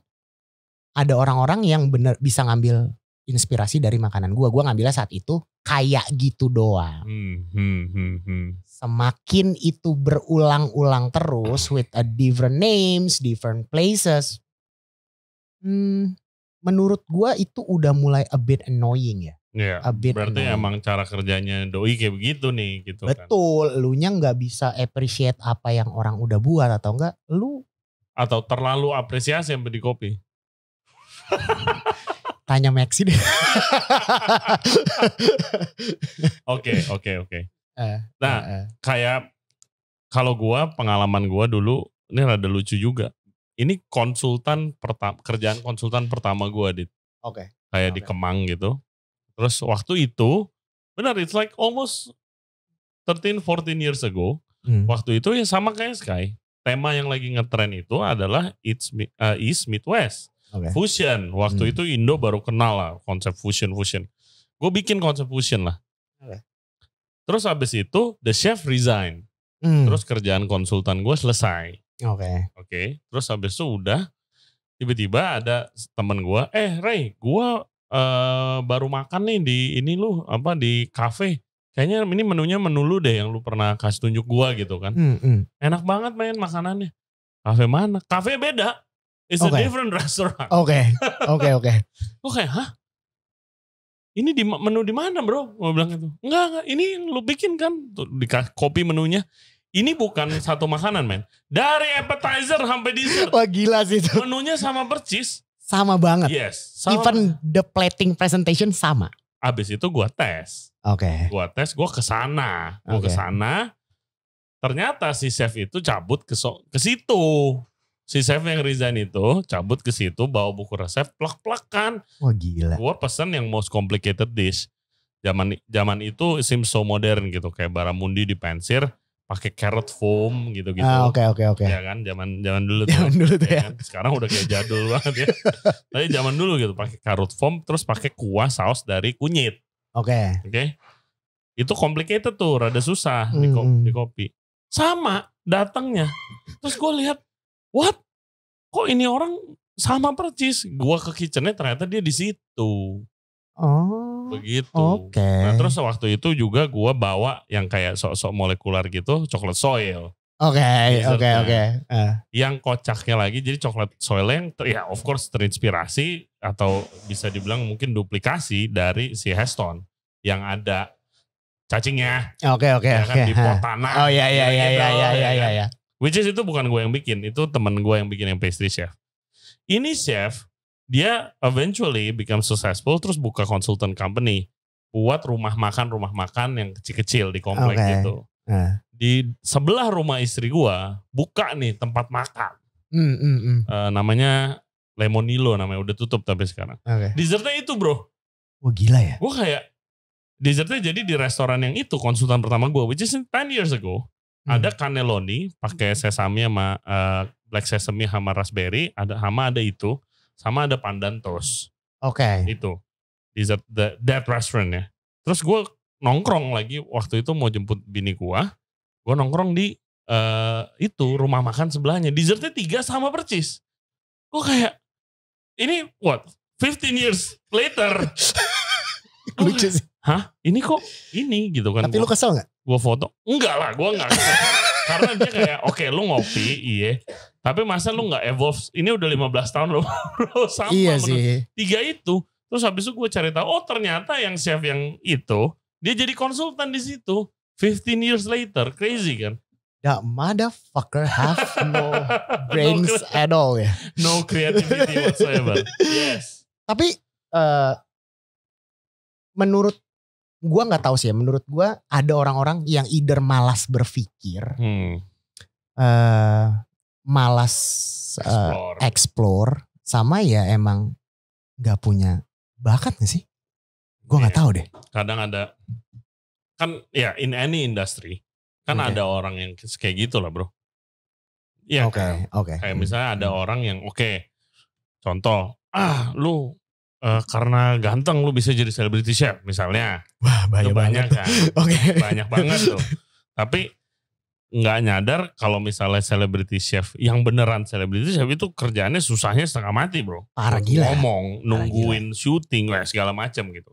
ada orang-orang yang bener bisa ngambil inspirasi dari makanan gue. Gue ngambilnya saat itu kayak gitu doang. Hmm, hmm, hmm, hmm. Semakin itu berulang-ulang terus with a different names, different places. Hmm, menurut gue itu udah mulai a bit annoying ya. Yeah, a bit berarti annoying. emang cara kerjanya doi kayak begitu nih gitu kan. Betul, kan. lu nya nggak bisa appreciate apa yang orang udah buat atau enggak, lu atau terlalu apresiasi yang di kopi. tanya Maxi deh. Oke, oke, oke. Eh, nah, uh, uh. kayak kalau gua pengalaman gua dulu ini rada lucu juga. Ini konsultan pertama kerjaan konsultan pertama gua di. Oke. Okay. Kayak okay. di Kemang gitu. Terus waktu itu benar it's like almost 13 14 years ago. Hmm. Waktu itu ya sama kayak Sky. Tema yang lagi ngetren itu adalah it's uh, East Midwest okay. fusion. Waktu hmm. itu Indo baru kenal lah konsep fusion fusion. Gue bikin konsep fusion lah. Okay. Terus abis itu the chef resign. Hmm. Terus kerjaan konsultan gue selesai. Oke. Okay. Oke. Okay. Terus abis itu udah tiba-tiba ada temen gue, eh Ray, gue uh, baru makan nih di ini lu apa di cafe kayaknya ini menunya menu lu deh yang lu pernah kasih tunjuk gue gitu kan. Hmm, hmm. Enak banget main makanannya. Kafe mana? Kafe beda. It's okay. a different restaurant. Oke, oke, oke. Oke, hah? Ini di menu di mana, Bro? Mau bilang itu. Enggak, enggak, ini lu bikin kan di kopi menunya. Ini bukan satu makanan, men. Dari appetizer sampai dessert. Wah, gila sih itu. Menunya sama percis. Sama banget. Yes. Sama. Even the plating presentation sama. Abis itu gua tes. Oke. Okay. Gua tes, gua ke sana. Gua okay. sana. Ternyata si chef itu cabut ke, so, ke situ si chef yang resign itu cabut ke situ bawa buku resep plak plak kan Wah gila. Gua pesen yang most complicated dish. Zaman zaman itu seems so modern gitu kayak baramundi pensir pakai carrot foam gitu-gitu. Ah, oke okay, oke okay, oke. Okay. Ya kan zaman zaman dulu tuh. Zaman dulu tuh iya ya. Kan? Sekarang udah kayak jadul banget ya. Tapi zaman dulu gitu pakai carrot foam terus pakai kuah saus dari kunyit. Oke. Okay. Oke. Okay? Itu complicated tuh, rada susah hmm. di kopi. Sama datangnya. Terus gue lihat what kok ini orang sama percis gua ke kitchennya ternyata dia di situ oh begitu oke okay. nah terus waktu itu juga gua bawa yang kayak sok-sok molekular gitu coklat soil Oke, oke, oke. Eh. Yang kocaknya lagi, jadi coklat soil yang ter, ya of course terinspirasi atau bisa dibilang mungkin duplikasi dari si Heston yang ada cacingnya. Oke, okay, oke, ya kan, okay, di eh. pot tanah. Oh ya, ya, iya, iya, iya, iya, iya, iya, iya. Which is itu bukan gue yang bikin, itu temen gue yang bikin yang pastry chef. Ini chef, dia eventually become successful terus buka consultant company buat rumah makan rumah makan yang kecil-kecil di komplek okay. gitu. Uh. Di sebelah rumah istri gue buka nih tempat makan. Mm, mm, mm. Uh, namanya Lemonilo namanya udah tutup tapi sekarang. Okay. Dessertnya itu bro. Wah gila ya. Gue kayak dessertnya jadi di restoran yang itu konsultan pertama gue, which is 10 years ago. Hmm. Ada cannelloni pakai hmm. sesame sama uh, black sesame sama raspberry, ada sama ada itu, sama ada pandan toast. Oke. Okay. Itu. Dessert the, that restaurant ya. Terus gue nongkrong lagi waktu itu mau jemput bini gua. Gue nongkrong di uh, itu rumah makan sebelahnya. Dessertnya tiga sama percis. Gue kayak ini what 15 years later. Lucu sih. Hah? Ini kok ini gitu kan. Tapi lu kesel gak? gue foto enggak lah gue enggak karena dia kayak oke okay, lu ngopi iya tapi masa lu nggak evolve ini udah 15 tahun lu sama iya sih. tiga itu terus habis itu gue cari tahu oh ternyata yang chef yang itu dia jadi konsultan di situ 15 years later crazy kan That motherfucker have no brains no at all ya. No creativity whatsoever. yes. Tapi uh, menurut gue nggak tahu sih ya menurut gue ada orang-orang yang either malas berpikir hmm. uh, malas eh, explore. Uh, explore sama ya emang nggak punya bakat gak sih gue nggak yeah. tahu deh kadang ada kan ya in any industry kan okay. ada orang yang kayak gitu lah bro ya oke kan? oke kayak misalnya ada hmm. orang yang oke okay, contoh ah lu uh, karena ganteng lu bisa jadi selebriti chef misalnya. Wah banyak, banyak banget. kan. Oke. okay. Banyak banget tuh. Tapi nggak nyadar kalau misalnya selebriti chef yang beneran selebriti chef itu kerjaannya susahnya setengah mati bro. Parah gila. Ngomong, nungguin gila. syuting, lah segala macam gitu.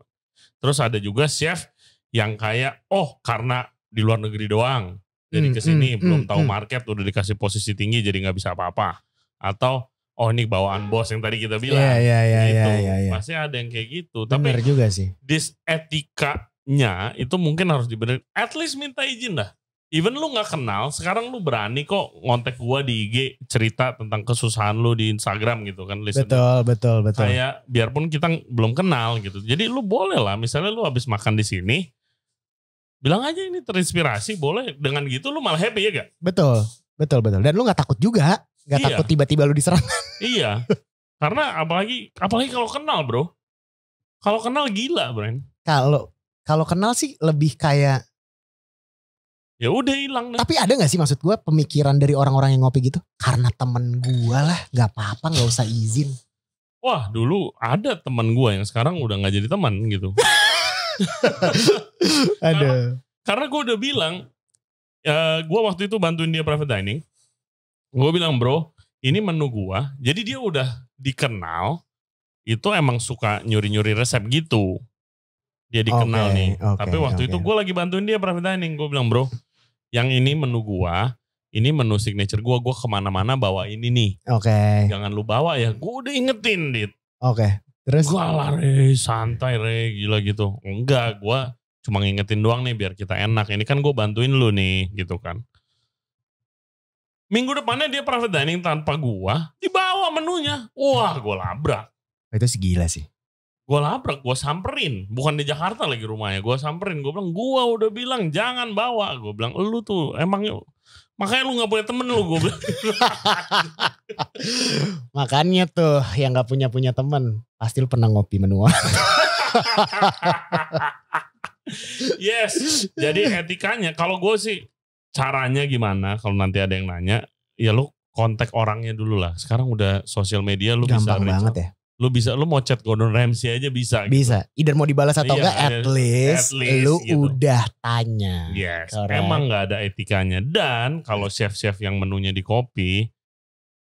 Terus ada juga chef yang kayak oh karena di luar negeri doang jadi hmm, kesini mm, belum mm, tahu hmm. market udah dikasih posisi tinggi jadi nggak bisa apa-apa atau oh ini bawaan bos yang tadi kita bilang. Iya, iya, iya. Gitu. iya. iya, iya. Pasti ada yang kayak gitu. Bener Tapi juga sih. Dis etikanya itu mungkin harus dibenerin. At least minta izin dah. Even lu gak kenal, sekarang lu berani kok ngontek gua di IG cerita tentang kesusahan lu di Instagram gitu kan. Listen. Betul, betul, betul. Kayak biarpun kita belum kenal gitu. Jadi lu boleh lah, misalnya lu habis makan di sini, bilang aja ini terinspirasi boleh dengan gitu lu malah happy ya gak? Betul, betul, betul. Dan lu gak takut juga. Gak iya. takut tiba-tiba lu diserang. iya. Karena apalagi apalagi kalau kenal, Bro. Kalau kenal gila, Bro. Kalau kalau kenal sih lebih kayak ya udah hilang Tapi ada nggak sih maksud gue pemikiran dari orang-orang yang ngopi gitu? Karena temen gue lah, nggak apa-apa, nggak usah izin. Wah dulu ada temen gue yang sekarang udah nggak jadi teman gitu. ada. Karena, karena gue udah bilang, uh, eh, gue waktu itu bantuin dia private dining gue bilang bro ini menu gua jadi dia udah dikenal itu emang suka nyuri-nyuri resep gitu dia dikenal okay, nih okay, tapi waktu okay. itu gue lagi bantuin dia private dining gue bilang bro yang ini menu gua ini menu signature gua gue kemana-mana bawa ini nih oke okay. jangan lu bawa ya gue udah ingetin dit oke okay. terus Gua lari santai re gila gitu enggak gua cuma ngingetin doang nih biar kita enak ini kan gue bantuin lu nih gitu kan Minggu depannya dia private dining tanpa gua, dibawa menunya. Wah, gua labrak. Itu segila sih. Gua labrak, gua samperin. Bukan di Jakarta lagi rumahnya, gua samperin. Gua bilang, gua udah bilang jangan bawa. Gua bilang, lu tuh emangnya Makanya lu gak punya temen lu gue bilang. Makanya tuh yang gak punya punya temen. Pasti lu pernah ngopi menua. yes. Jadi etikanya kalau gue sih caranya gimana kalau nanti ada yang nanya ya lu kontak orangnya dulu lah sekarang udah sosial media lu gampang bisa banget ya lu bisa lu mau chat Gordon Ramsay aja bisa gitu. bisa gitu. either mau dibalas atau iya, enggak at iya, least, at least lu gitu. udah tanya yes Correct. emang nggak ada etikanya dan kalau chef-chef yang menunya di kopi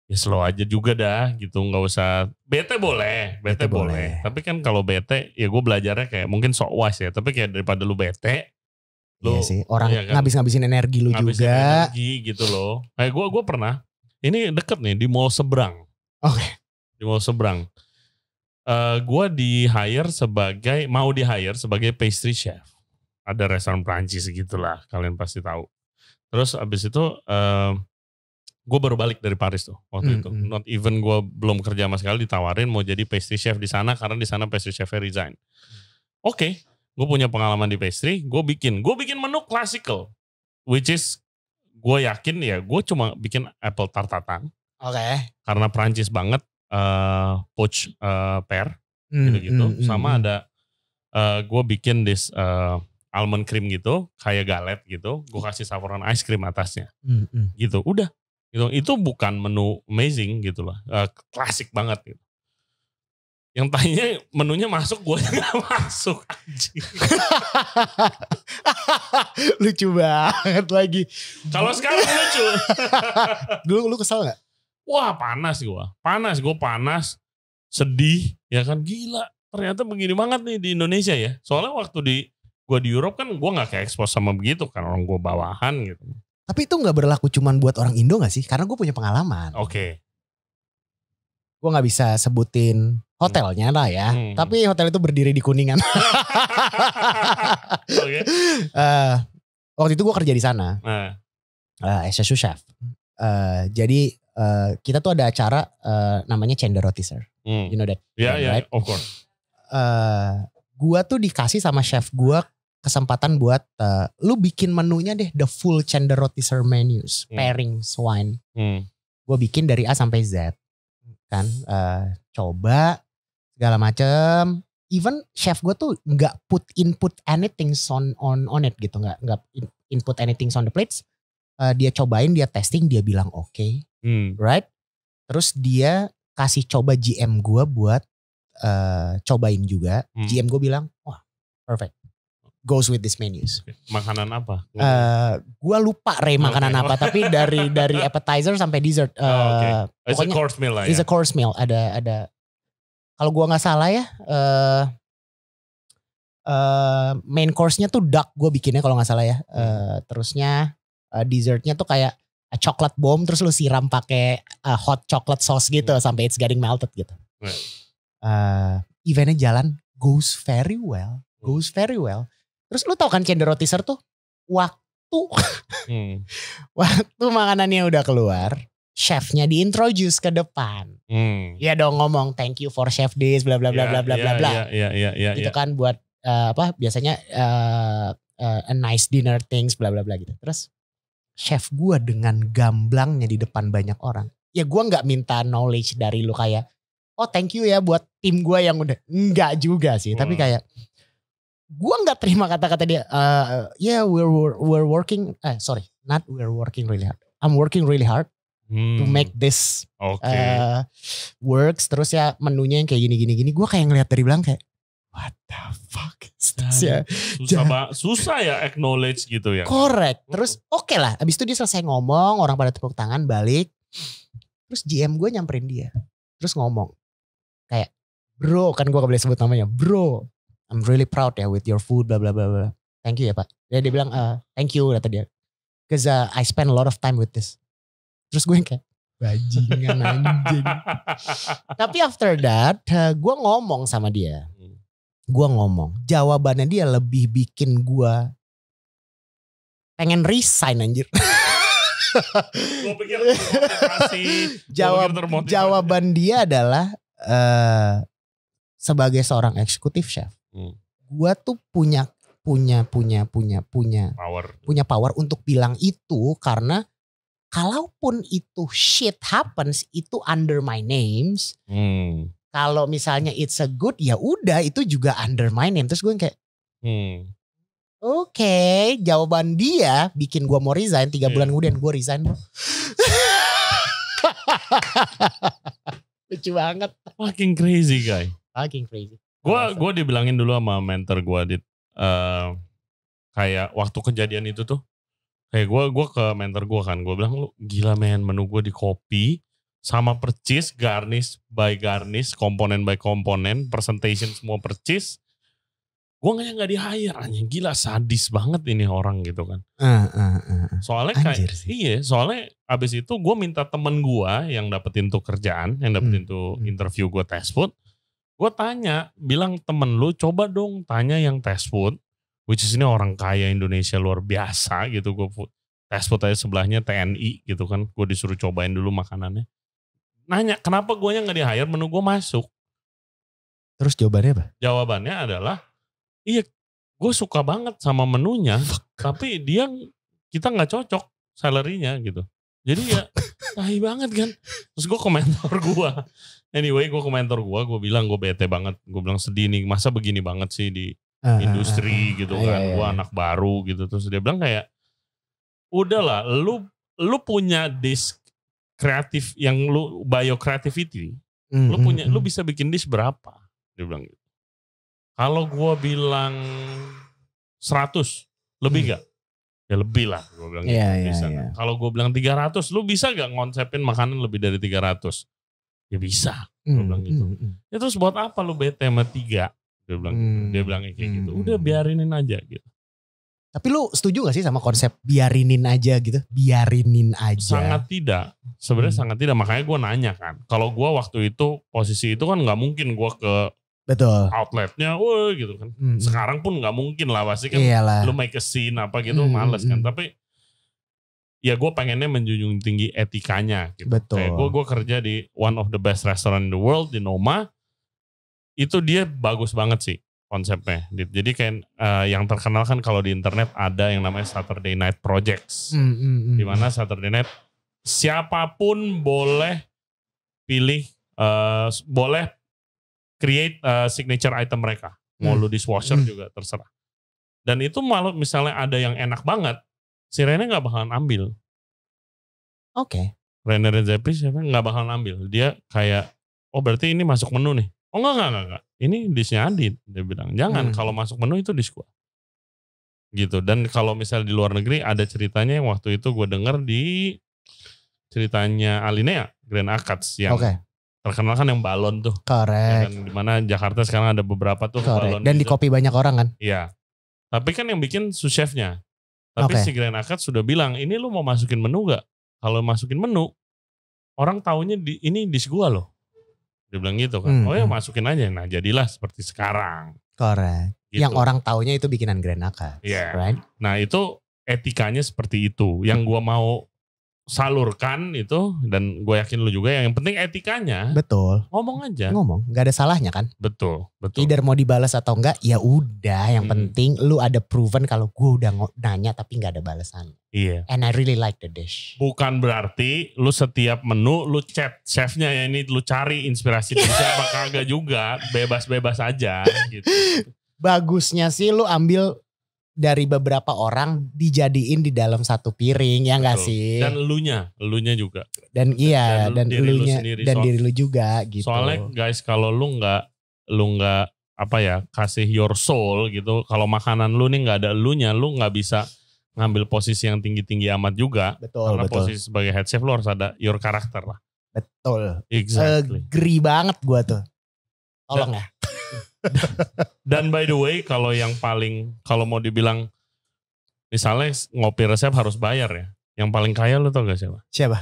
ya slow aja juga dah gitu nggak usah bete boleh bete, bete boleh. boleh tapi kan kalau bete ya gue belajarnya kayak mungkin sok was ya tapi kayak daripada lu bete Iya lu, iya sih, orang iya kan? ngabis-ngabisin energi lu ngabisin juga. energi gitu loh. Kayak gue gue pernah, ini deket nih di mall seberang. Oke. Okay. Di mall seberang. Uh, eh, gue di hire sebagai, mau di hire sebagai pastry chef. Ada restoran Prancis gitulah, kalian pasti tahu. Terus abis itu uh, eh, gue baru balik dari Paris tuh waktu mm-hmm. itu. Hmm. Not even gue belum kerja sama sekali ditawarin mau jadi pastry chef di sana karena di sana pastry chefnya resign. Hmm. Oke, gue punya pengalaman di pastry gue bikin gue bikin menu classical which is gue yakin ya gue cuma bikin apple tart oke okay. karena Prancis banget uh, eh, poached uh, pear mm, gitu gitu mm, sama mm. ada uh, eh, gue bikin this uh, almond cream gitu kayak galet gitu gue kasih saffron ice cream atasnya mm, mm. gitu udah gitu itu bukan menu amazing gitu loh uh, klasik banget gitu yang tanya menunya masuk gue nggak masuk lucu banget lagi kalau sekarang lucu dulu lu kesel nggak wah panas gue panas gue panas sedih ya kan gila ternyata begini banget nih di Indonesia ya soalnya waktu di gue di Eropa kan gue nggak kayak ekspos sama begitu kan orang gue bawahan gitu tapi itu nggak berlaku cuman buat orang Indo nggak sih karena gue punya pengalaman oke okay. gue nggak bisa sebutin hotelnya lah ya. Hmm. Tapi hotel itu berdiri di Kuningan. okay. uh, eh, waktu itu gue kerja di sana. Uh. Uh, chef. Uh, jadi uh, kita tuh ada acara uh, namanya Rotisser. Hmm. You know that? Yeah, right? yeah, right? of course. Uh, gua tuh dikasih sama chef gua kesempatan buat uh, lu bikin menunya deh the full Cenderotiser menus, hmm. pairing swine. Hmm. Gua bikin dari A sampai Z kan uh, coba segala macem even chef gue tuh nggak put input anything on on on it gitu nggak nggak input anything on the plates uh, dia cobain dia testing dia bilang oke okay, hmm. right terus dia kasih coba GM gue buat uh, cobain juga hmm. GM gue bilang wah perfect goes with this menus. Makanan apa? Uh, gua lupa re makanan apa, tapi dari dari appetizer sampai dessert. Uh, oh, okay. It's pokoknya, a course meal lah. It's ya. a course meal. Ada ada kalau gua nggak salah ya uh, uh, main course-nya tuh duck gue bikinnya kalau nggak salah ya. Uh, terusnya uh, dessertnya tuh kayak chocolate bomb terus lu siram pakai uh, hot chocolate sauce gitu hmm. sampai it's getting melted gitu. Right. Uh, eventnya jalan goes very well, hmm. goes very well. Terus lu tau kan Cender Rotisser tuh waktu hmm. waktu makanannya udah keluar, chefnya diintroduce ke depan. Hmm. Ya dong ngomong thank you for chef this bla bla bla iya, bla bla bla iya, bla. Iya, Itu kan buat uh, apa biasanya uh, uh, a nice dinner things bla bla bla gitu. Terus chef gua dengan gamblangnya di depan banyak orang. Ya gua nggak minta knowledge dari lu kayak oh thank you ya buat tim gua yang udah nggak juga sih, hmm. tapi kayak gue nggak terima kata-kata dia. Uh, yeah, we're, we're we're working. Eh, sorry, not we're working really hard. I'm working really hard hmm. to make this okay. uh, works terus ya menunya yang kayak gini gini gini gue kayak ngelihat dari belakang kayak what the fuck is this ya susah ba susah ya acknowledge gitu ya correct hmm. terus oke okay lah abis itu dia selesai ngomong orang pada tepuk tangan balik terus GM gue nyamperin dia terus ngomong kayak bro kan gue gak boleh sebut namanya bro I'm really proud ya with your food bla bla bla bla thank you ya pak dia, ya, dia bilang uh, thank you kata dia because uh, I spend a lot of time with this Terus gue yang kayak bajingan anjing. Tapi after that eh, gue ngomong sama dia. Hmm. Gue ngomong. Jawabannya dia lebih bikin gue pengen resign anjir. gue pikir Jawab, Jawaban dia adalah uh, sebagai seorang eksekutif chef. Hmm. Gue tuh punya punya punya punya punya power. punya power untuk bilang itu karena kalaupun itu shit happens itu under my names. Hmm. Kalau misalnya it's a good ya udah itu juga under my name. Terus gue kayak hmm. Oke, okay, jawaban dia bikin gue mau resign tiga hmm. bulan kemudian gue resign Lucu banget. Fucking crazy guy. Fucking crazy. Gue gue dibilangin dulu sama mentor gue dit uh, kayak waktu kejadian itu tuh kayak eh, gue gua ke mentor gue kan gue bilang lu gila men menu gue di kopi sama percis garnish by garnish komponen by komponen presentation semua percis gue nggak nggak di hire anjing gila sadis banget ini orang gitu kan uh, uh, uh. soalnya kayak sih. iya soalnya abis itu gue minta temen gue yang dapetin tuh kerjaan yang dapetin hmm. hmm. interview gue test food gue tanya bilang temen lu coba dong tanya yang test food which is ini orang kaya Indonesia luar biasa gitu gue tes food aja sebelahnya TNI gitu kan gue disuruh cobain dulu makanannya nanya kenapa gue nya nggak di hire menu gue masuk terus jawabannya apa jawabannya adalah iya gue suka banget sama menunya Fuck. tapi dia kita nggak cocok salarynya gitu jadi ya tahi banget kan terus gue komentar gue anyway gue komentar gue gue bilang gue bete banget gue bilang sedih nih masa begini banget sih di uh, industri uh, uh, gitu uh, kan, uh, gua gue iya. anak baru gitu terus dia bilang kayak udahlah lu lu punya disk kreatif yang lu bio creativity, mm, lu punya mm, lu hmm. bisa bikin disk berapa? Dia bilang gitu. Kalau gua bilang 100 lebih hmm. gak? Ya lebih lah gue bilang gitu. Yeah, yeah, yeah. Kalau gue bilang 300 lu bisa gak ngonsepin makanan lebih dari 300? Ya bisa. Hmm. Gue bilang gitu. mm. Ya terus buat apa lu bete sama 3? dia bilang gitu. hmm. gitu. dia bilang kayak hmm. gitu udah biarinin aja gitu tapi lu setuju gak sih sama konsep biarinin aja gitu biarinin aja sangat tidak sebenarnya hmm. sangat tidak makanya gue nanya kan kalau gue waktu itu posisi itu kan nggak mungkin gue ke Betul. Outletnya, woi gitu kan. Hmm. hmm. Sekarang pun nggak mungkin lah pasti kan. Iyalah. Lu make a scene apa gitu hmm. males kan. Hmm, hmm. Tapi ya gue pengennya menjunjung tinggi etikanya. Gitu. Betul. gue gue kerja di one of the best restaurant in the world di Noma itu dia bagus banget sih konsepnya. Jadi kayak uh, yang terkenal kan kalau di internet ada yang namanya Saturday Night Projects, mm, mm, hmm, mm. dimana Saturday Night siapapun boleh pilih, uh, boleh create uh, signature item mereka. Mau mm. lu dishwasher mm. juga terserah. Dan itu malah misalnya ada yang enak banget, si Rene nggak bakalan ambil. Oke. Okay. Rene Redzepi siapa nggak bakalan ambil. Dia kayak, oh berarti ini masuk menu nih oh enggak enggak enggak, enggak. ini dishnya Adit dia bilang jangan hmm. kalau masuk menu itu dish gitu dan kalau misalnya di luar negeri ada ceritanya yang waktu itu gue denger di ceritanya Alinea Grand Akats yang okay. terkenal kan yang balon tuh ya kan, Correct. ya di dimana Jakarta sekarang ada beberapa tuh Correct. balon dan gitu. di kopi banyak orang kan iya tapi kan yang bikin sous chefnya tapi okay. si Grand Akats sudah bilang ini lu mau masukin menu gak kalau masukin menu orang taunya di ini di gua loh dia bilang gitu kan. Hmm. Oh ya hmm. masukin aja. Nah jadilah seperti sekarang. Korek. Gitu. Yang orang taunya itu bikinan Grand Iya. Yeah. Right? Nah itu etikanya seperti itu. Yang gua mau salurkan itu dan gue yakin lu juga yang penting etikanya betul ngomong aja ngomong nggak ada salahnya kan betul betul either mau dibalas atau enggak ya udah yang hmm. penting lu ada proven kalau gue udah nanya tapi nggak ada balasan iya and I really like the dish bukan berarti lu setiap menu lu chat chefnya ya ini lu cari inspirasi dari siapa kagak juga bebas-bebas aja gitu bagusnya sih lu ambil dari beberapa orang dijadiin di dalam satu piring ya enggak sih? Dan elunya, elunya juga. Dan iya, dan, dan diri elunya lu sendiri, dan soal, diri lu juga gitu. Soalnya guys kalau lu nggak lu nggak apa ya kasih your soul gitu kalau makanan lu nih nggak ada elunya lu nggak bisa ngambil posisi yang tinggi-tinggi amat juga betul, karena betul. posisi sebagai head chef lu harus ada your karakter lah betul exactly. agree banget gua tuh tolong ya dan by the way, kalau yang paling kalau mau dibilang misalnya ngopi resep harus bayar ya. Yang paling kaya lu tau gak siapa? Siapa?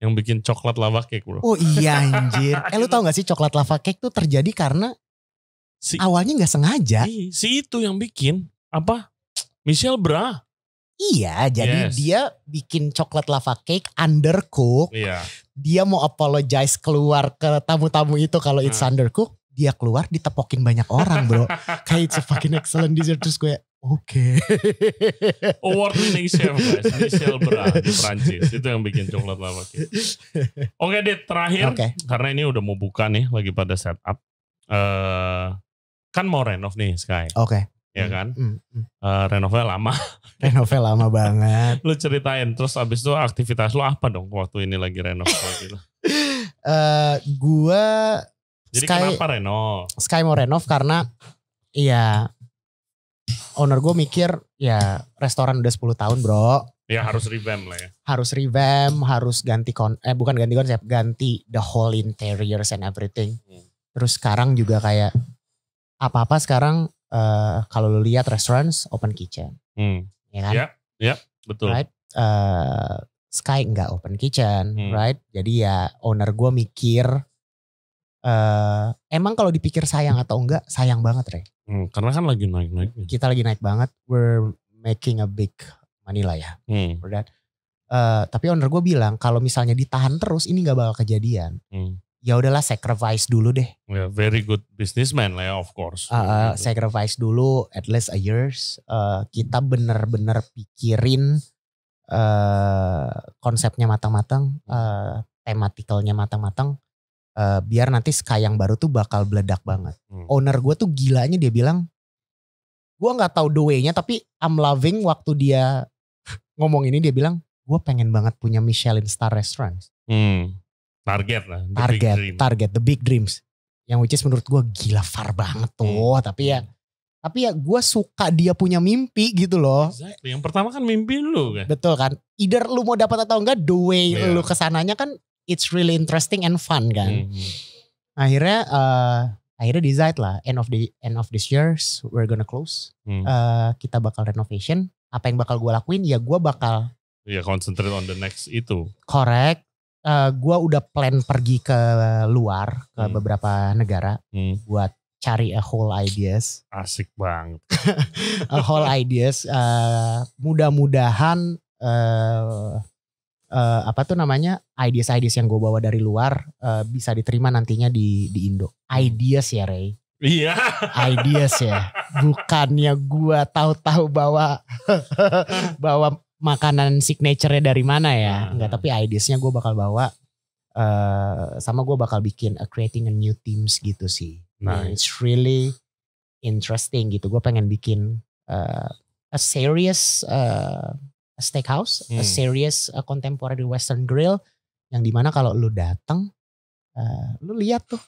Yang bikin coklat lava cake bro. Oh iya anjir. eh lu tau gak sih coklat lava cake tuh terjadi karena si, awalnya gak sengaja. Si, si itu yang bikin apa? Michelle Bra. Iya, jadi yes. dia bikin coklat lava cake undercook. Iya. Dia mau apologize keluar ke tamu-tamu itu kalau it's nah dia keluar ditepokin banyak orang bro kayak it's a fucking excellent dessert terus gue Oke. Okay. Award winning chef guys, Michel Bra di Prancis. Itu yang bikin coklat lama Oke, okay, deh terakhir okay. karena ini udah mau buka nih lagi pada setup. Eh uh, kan mau renov nih Sky. Oke. Okay. Ya kan? Mm, mm, mm. Uh, renovnya lama. renovnya lama banget. lu ceritain terus abis itu aktivitas lu apa dong waktu ini lagi renov lo Eh uh, gua jadi Sky, kenapa renov? Sky mau renov karena iya owner gue mikir ya restoran udah 10 tahun bro. Ya harus revamp lah ya. Harus revamp, harus ganti kon eh bukan ganti konsep, ganti the whole interiors and everything. Hmm. Terus sekarang juga kayak apa-apa sekarang uh, kalau lu lihat restaurants open kitchen. Hmm. Ya kan? Ya, ya betul. Right? Uh, Sky nggak open kitchen, hmm. right? Jadi ya owner gue mikir Uh, emang kalau dipikir sayang atau enggak, sayang banget Rey. Hmm, karena kan lagi naik-naik. Kita lagi naik banget. We're making a big money lah ya. Hmm. Uh, tapi owner gue bilang kalau misalnya ditahan terus ini nggak bakal kejadian. Hmm. Ya udahlah sacrifice dulu deh. Yeah, very good businessman lah ya of course. Uh, uh, sacrifice dulu at least a years. Uh, kita bener-bener pikirin uh, konsepnya matang-matang, uh, tematikalnya matang-matang uh, biar nanti Sky yang baru tuh bakal meledak banget. Hmm. Owner gue tuh gilanya dia bilang, gue nggak tahu the way-nya tapi I'm loving waktu dia ngomong ini dia bilang, gue pengen banget punya Michelin star restaurant. Hmm. Target lah. The target, big target, the big dreams. Yang which is menurut gue gila far banget tuh, hmm. tapi ya hmm. tapi ya gue suka dia punya mimpi gitu loh. Exactly. Yang pertama kan mimpi lu kan. Betul kan. Either lu mau dapat atau enggak, the way yeah. lu kesananya kan it's really interesting and fun kan. Hmm. Akhirnya uh, akhirnya decide lah end of the end of this years we're gonna close. Hmm. Uh, kita bakal renovation. Apa yang bakal gue lakuin ya gue bakal ya yeah, concentrate on the next itu. Correct. Uh, eh, gue udah plan pergi ke luar ke hmm. beberapa negara hmm. buat cari a whole ideas. Asik banget. a whole ideas. Uh, mudah-mudahan uh, uh, apa tuh namanya ideas-ideas yang gue bawa dari luar uh, bisa diterima nantinya di di Indo. Ideas ya Ray. Iya. Ideas ya. Bukannya gue tahu-tahu bawa bawa makanan signature dari mana ya. Nah, Enggak, nah. tapi ideasnya gue bakal bawa uh, sama gue bakal bikin a creating a new teams gitu sih. Nice. it's really interesting gitu. Gue pengen bikin uh, a serious uh, a steakhouse, hmm. a serious a uh, contemporary western grill yang dimana kalau lu datang uh, lu lihat tuh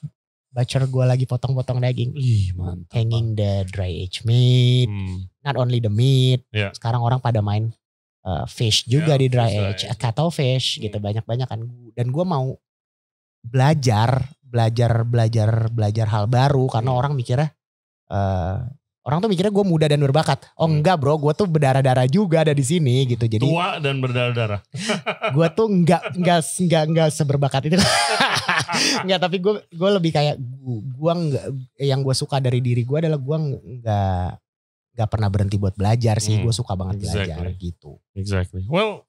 bacer gua lagi potong-potong daging. Ih, mantap. Hanging the dry aged meat, hmm. not only the meat. Yeah. Sekarang orang pada main uh, fish juga yeah, di dry age, right. fish, hmm. gitu banyak-banyak kan. Dan gua mau belajar, belajar, belajar, belajar hal baru karena hmm. orang mikirnya uh, Orang tuh mikirnya gue muda dan berbakat. Oh hmm. enggak bro, gue tuh berdarah-darah juga ada di sini gitu. Jadi tua dan berdarah-darah. gue tuh enggak enggak enggak enggak seberbakat itu. enggak, tapi gue gue lebih kayak gue enggak yang gue suka dari diri gue adalah gue enggak enggak pernah berhenti buat belajar sih. Hmm. Gue suka banget exactly. belajar gitu. Exactly. Well,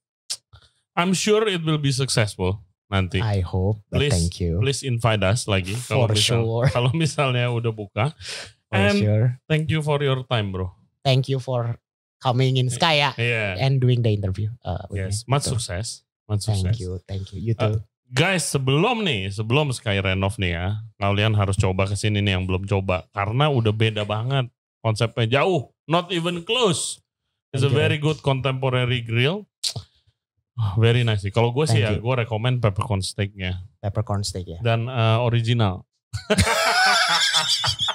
I'm sure it will be successful nanti. I hope. please, thank you. Please invite us lagi kalau misal, kalau misalnya udah buka. And sure. thank you for your time, bro. Thank you for coming in Skya yeah. and doing the interview. Uh, yes, much success. success. much thank success. you, thank you. You uh, too. Uh, guys, sebelum nih, sebelum Sky Renov nih ya, kalian harus coba kesini nih yang belum coba karena udah beda banget konsepnya jauh, not even close. It's a very good contemporary grill. Ah, very nice sih. Kalau gue sih ya, gue rekomen peppercorn steaknya. Peppercorn steak ya. Dan uh, original.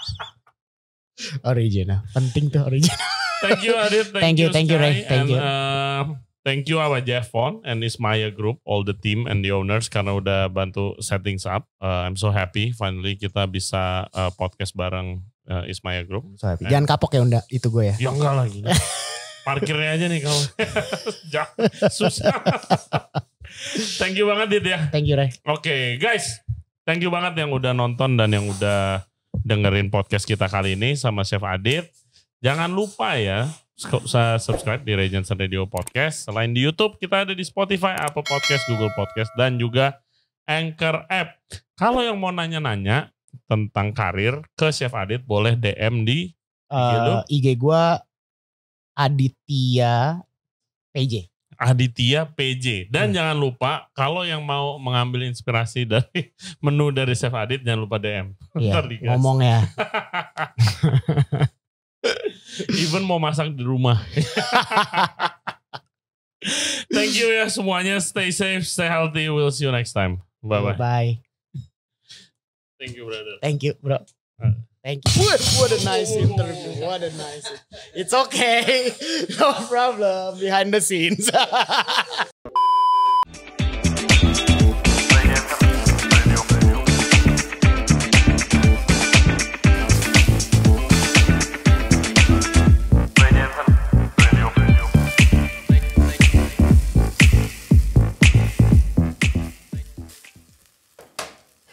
original. Penting tuh original. Thank you Adit. Thank, thank you, you, thank you Ray. Thank and, you. Uh, thank you Jeff Jeffon and Ismaya Group, all the team and the owners karena udah bantu setting up. Uh, I'm so happy finally kita bisa uh, podcast bareng uh, Ismaya Group. So happy. And, Jangan kapok ya unda itu gue ya. Ya enggak lagi. Parkirnya aja nih kalau susah. thank you banget Dit ya. Thank you Ray. Oke okay, guys, thank you banget yang udah nonton dan yang udah dengerin podcast kita kali ini sama Chef Adit. Jangan lupa ya subscribe di Regents Radio Podcast. Selain di YouTube, kita ada di Spotify, Apple Podcast, Google Podcast, dan juga Anchor App. Kalau yang mau nanya-nanya tentang karir ke Chef Adit, boleh DM di uh, IG, gue Aditya PJ. Aditya PJ. Dan hmm. jangan lupa kalau yang mau mengambil inspirasi dari menu dari Chef Adit jangan lupa DM. Iya, ngomong ya. Even mau masak di rumah. Thank you ya semuanya. Stay safe, stay healthy. We'll see you next time. Bye bye. Bye. Thank you brother. Thank you bro. Uh. Thank you. What, what a nice interview. What a nice. It's okay. No problem. Behind the scenes.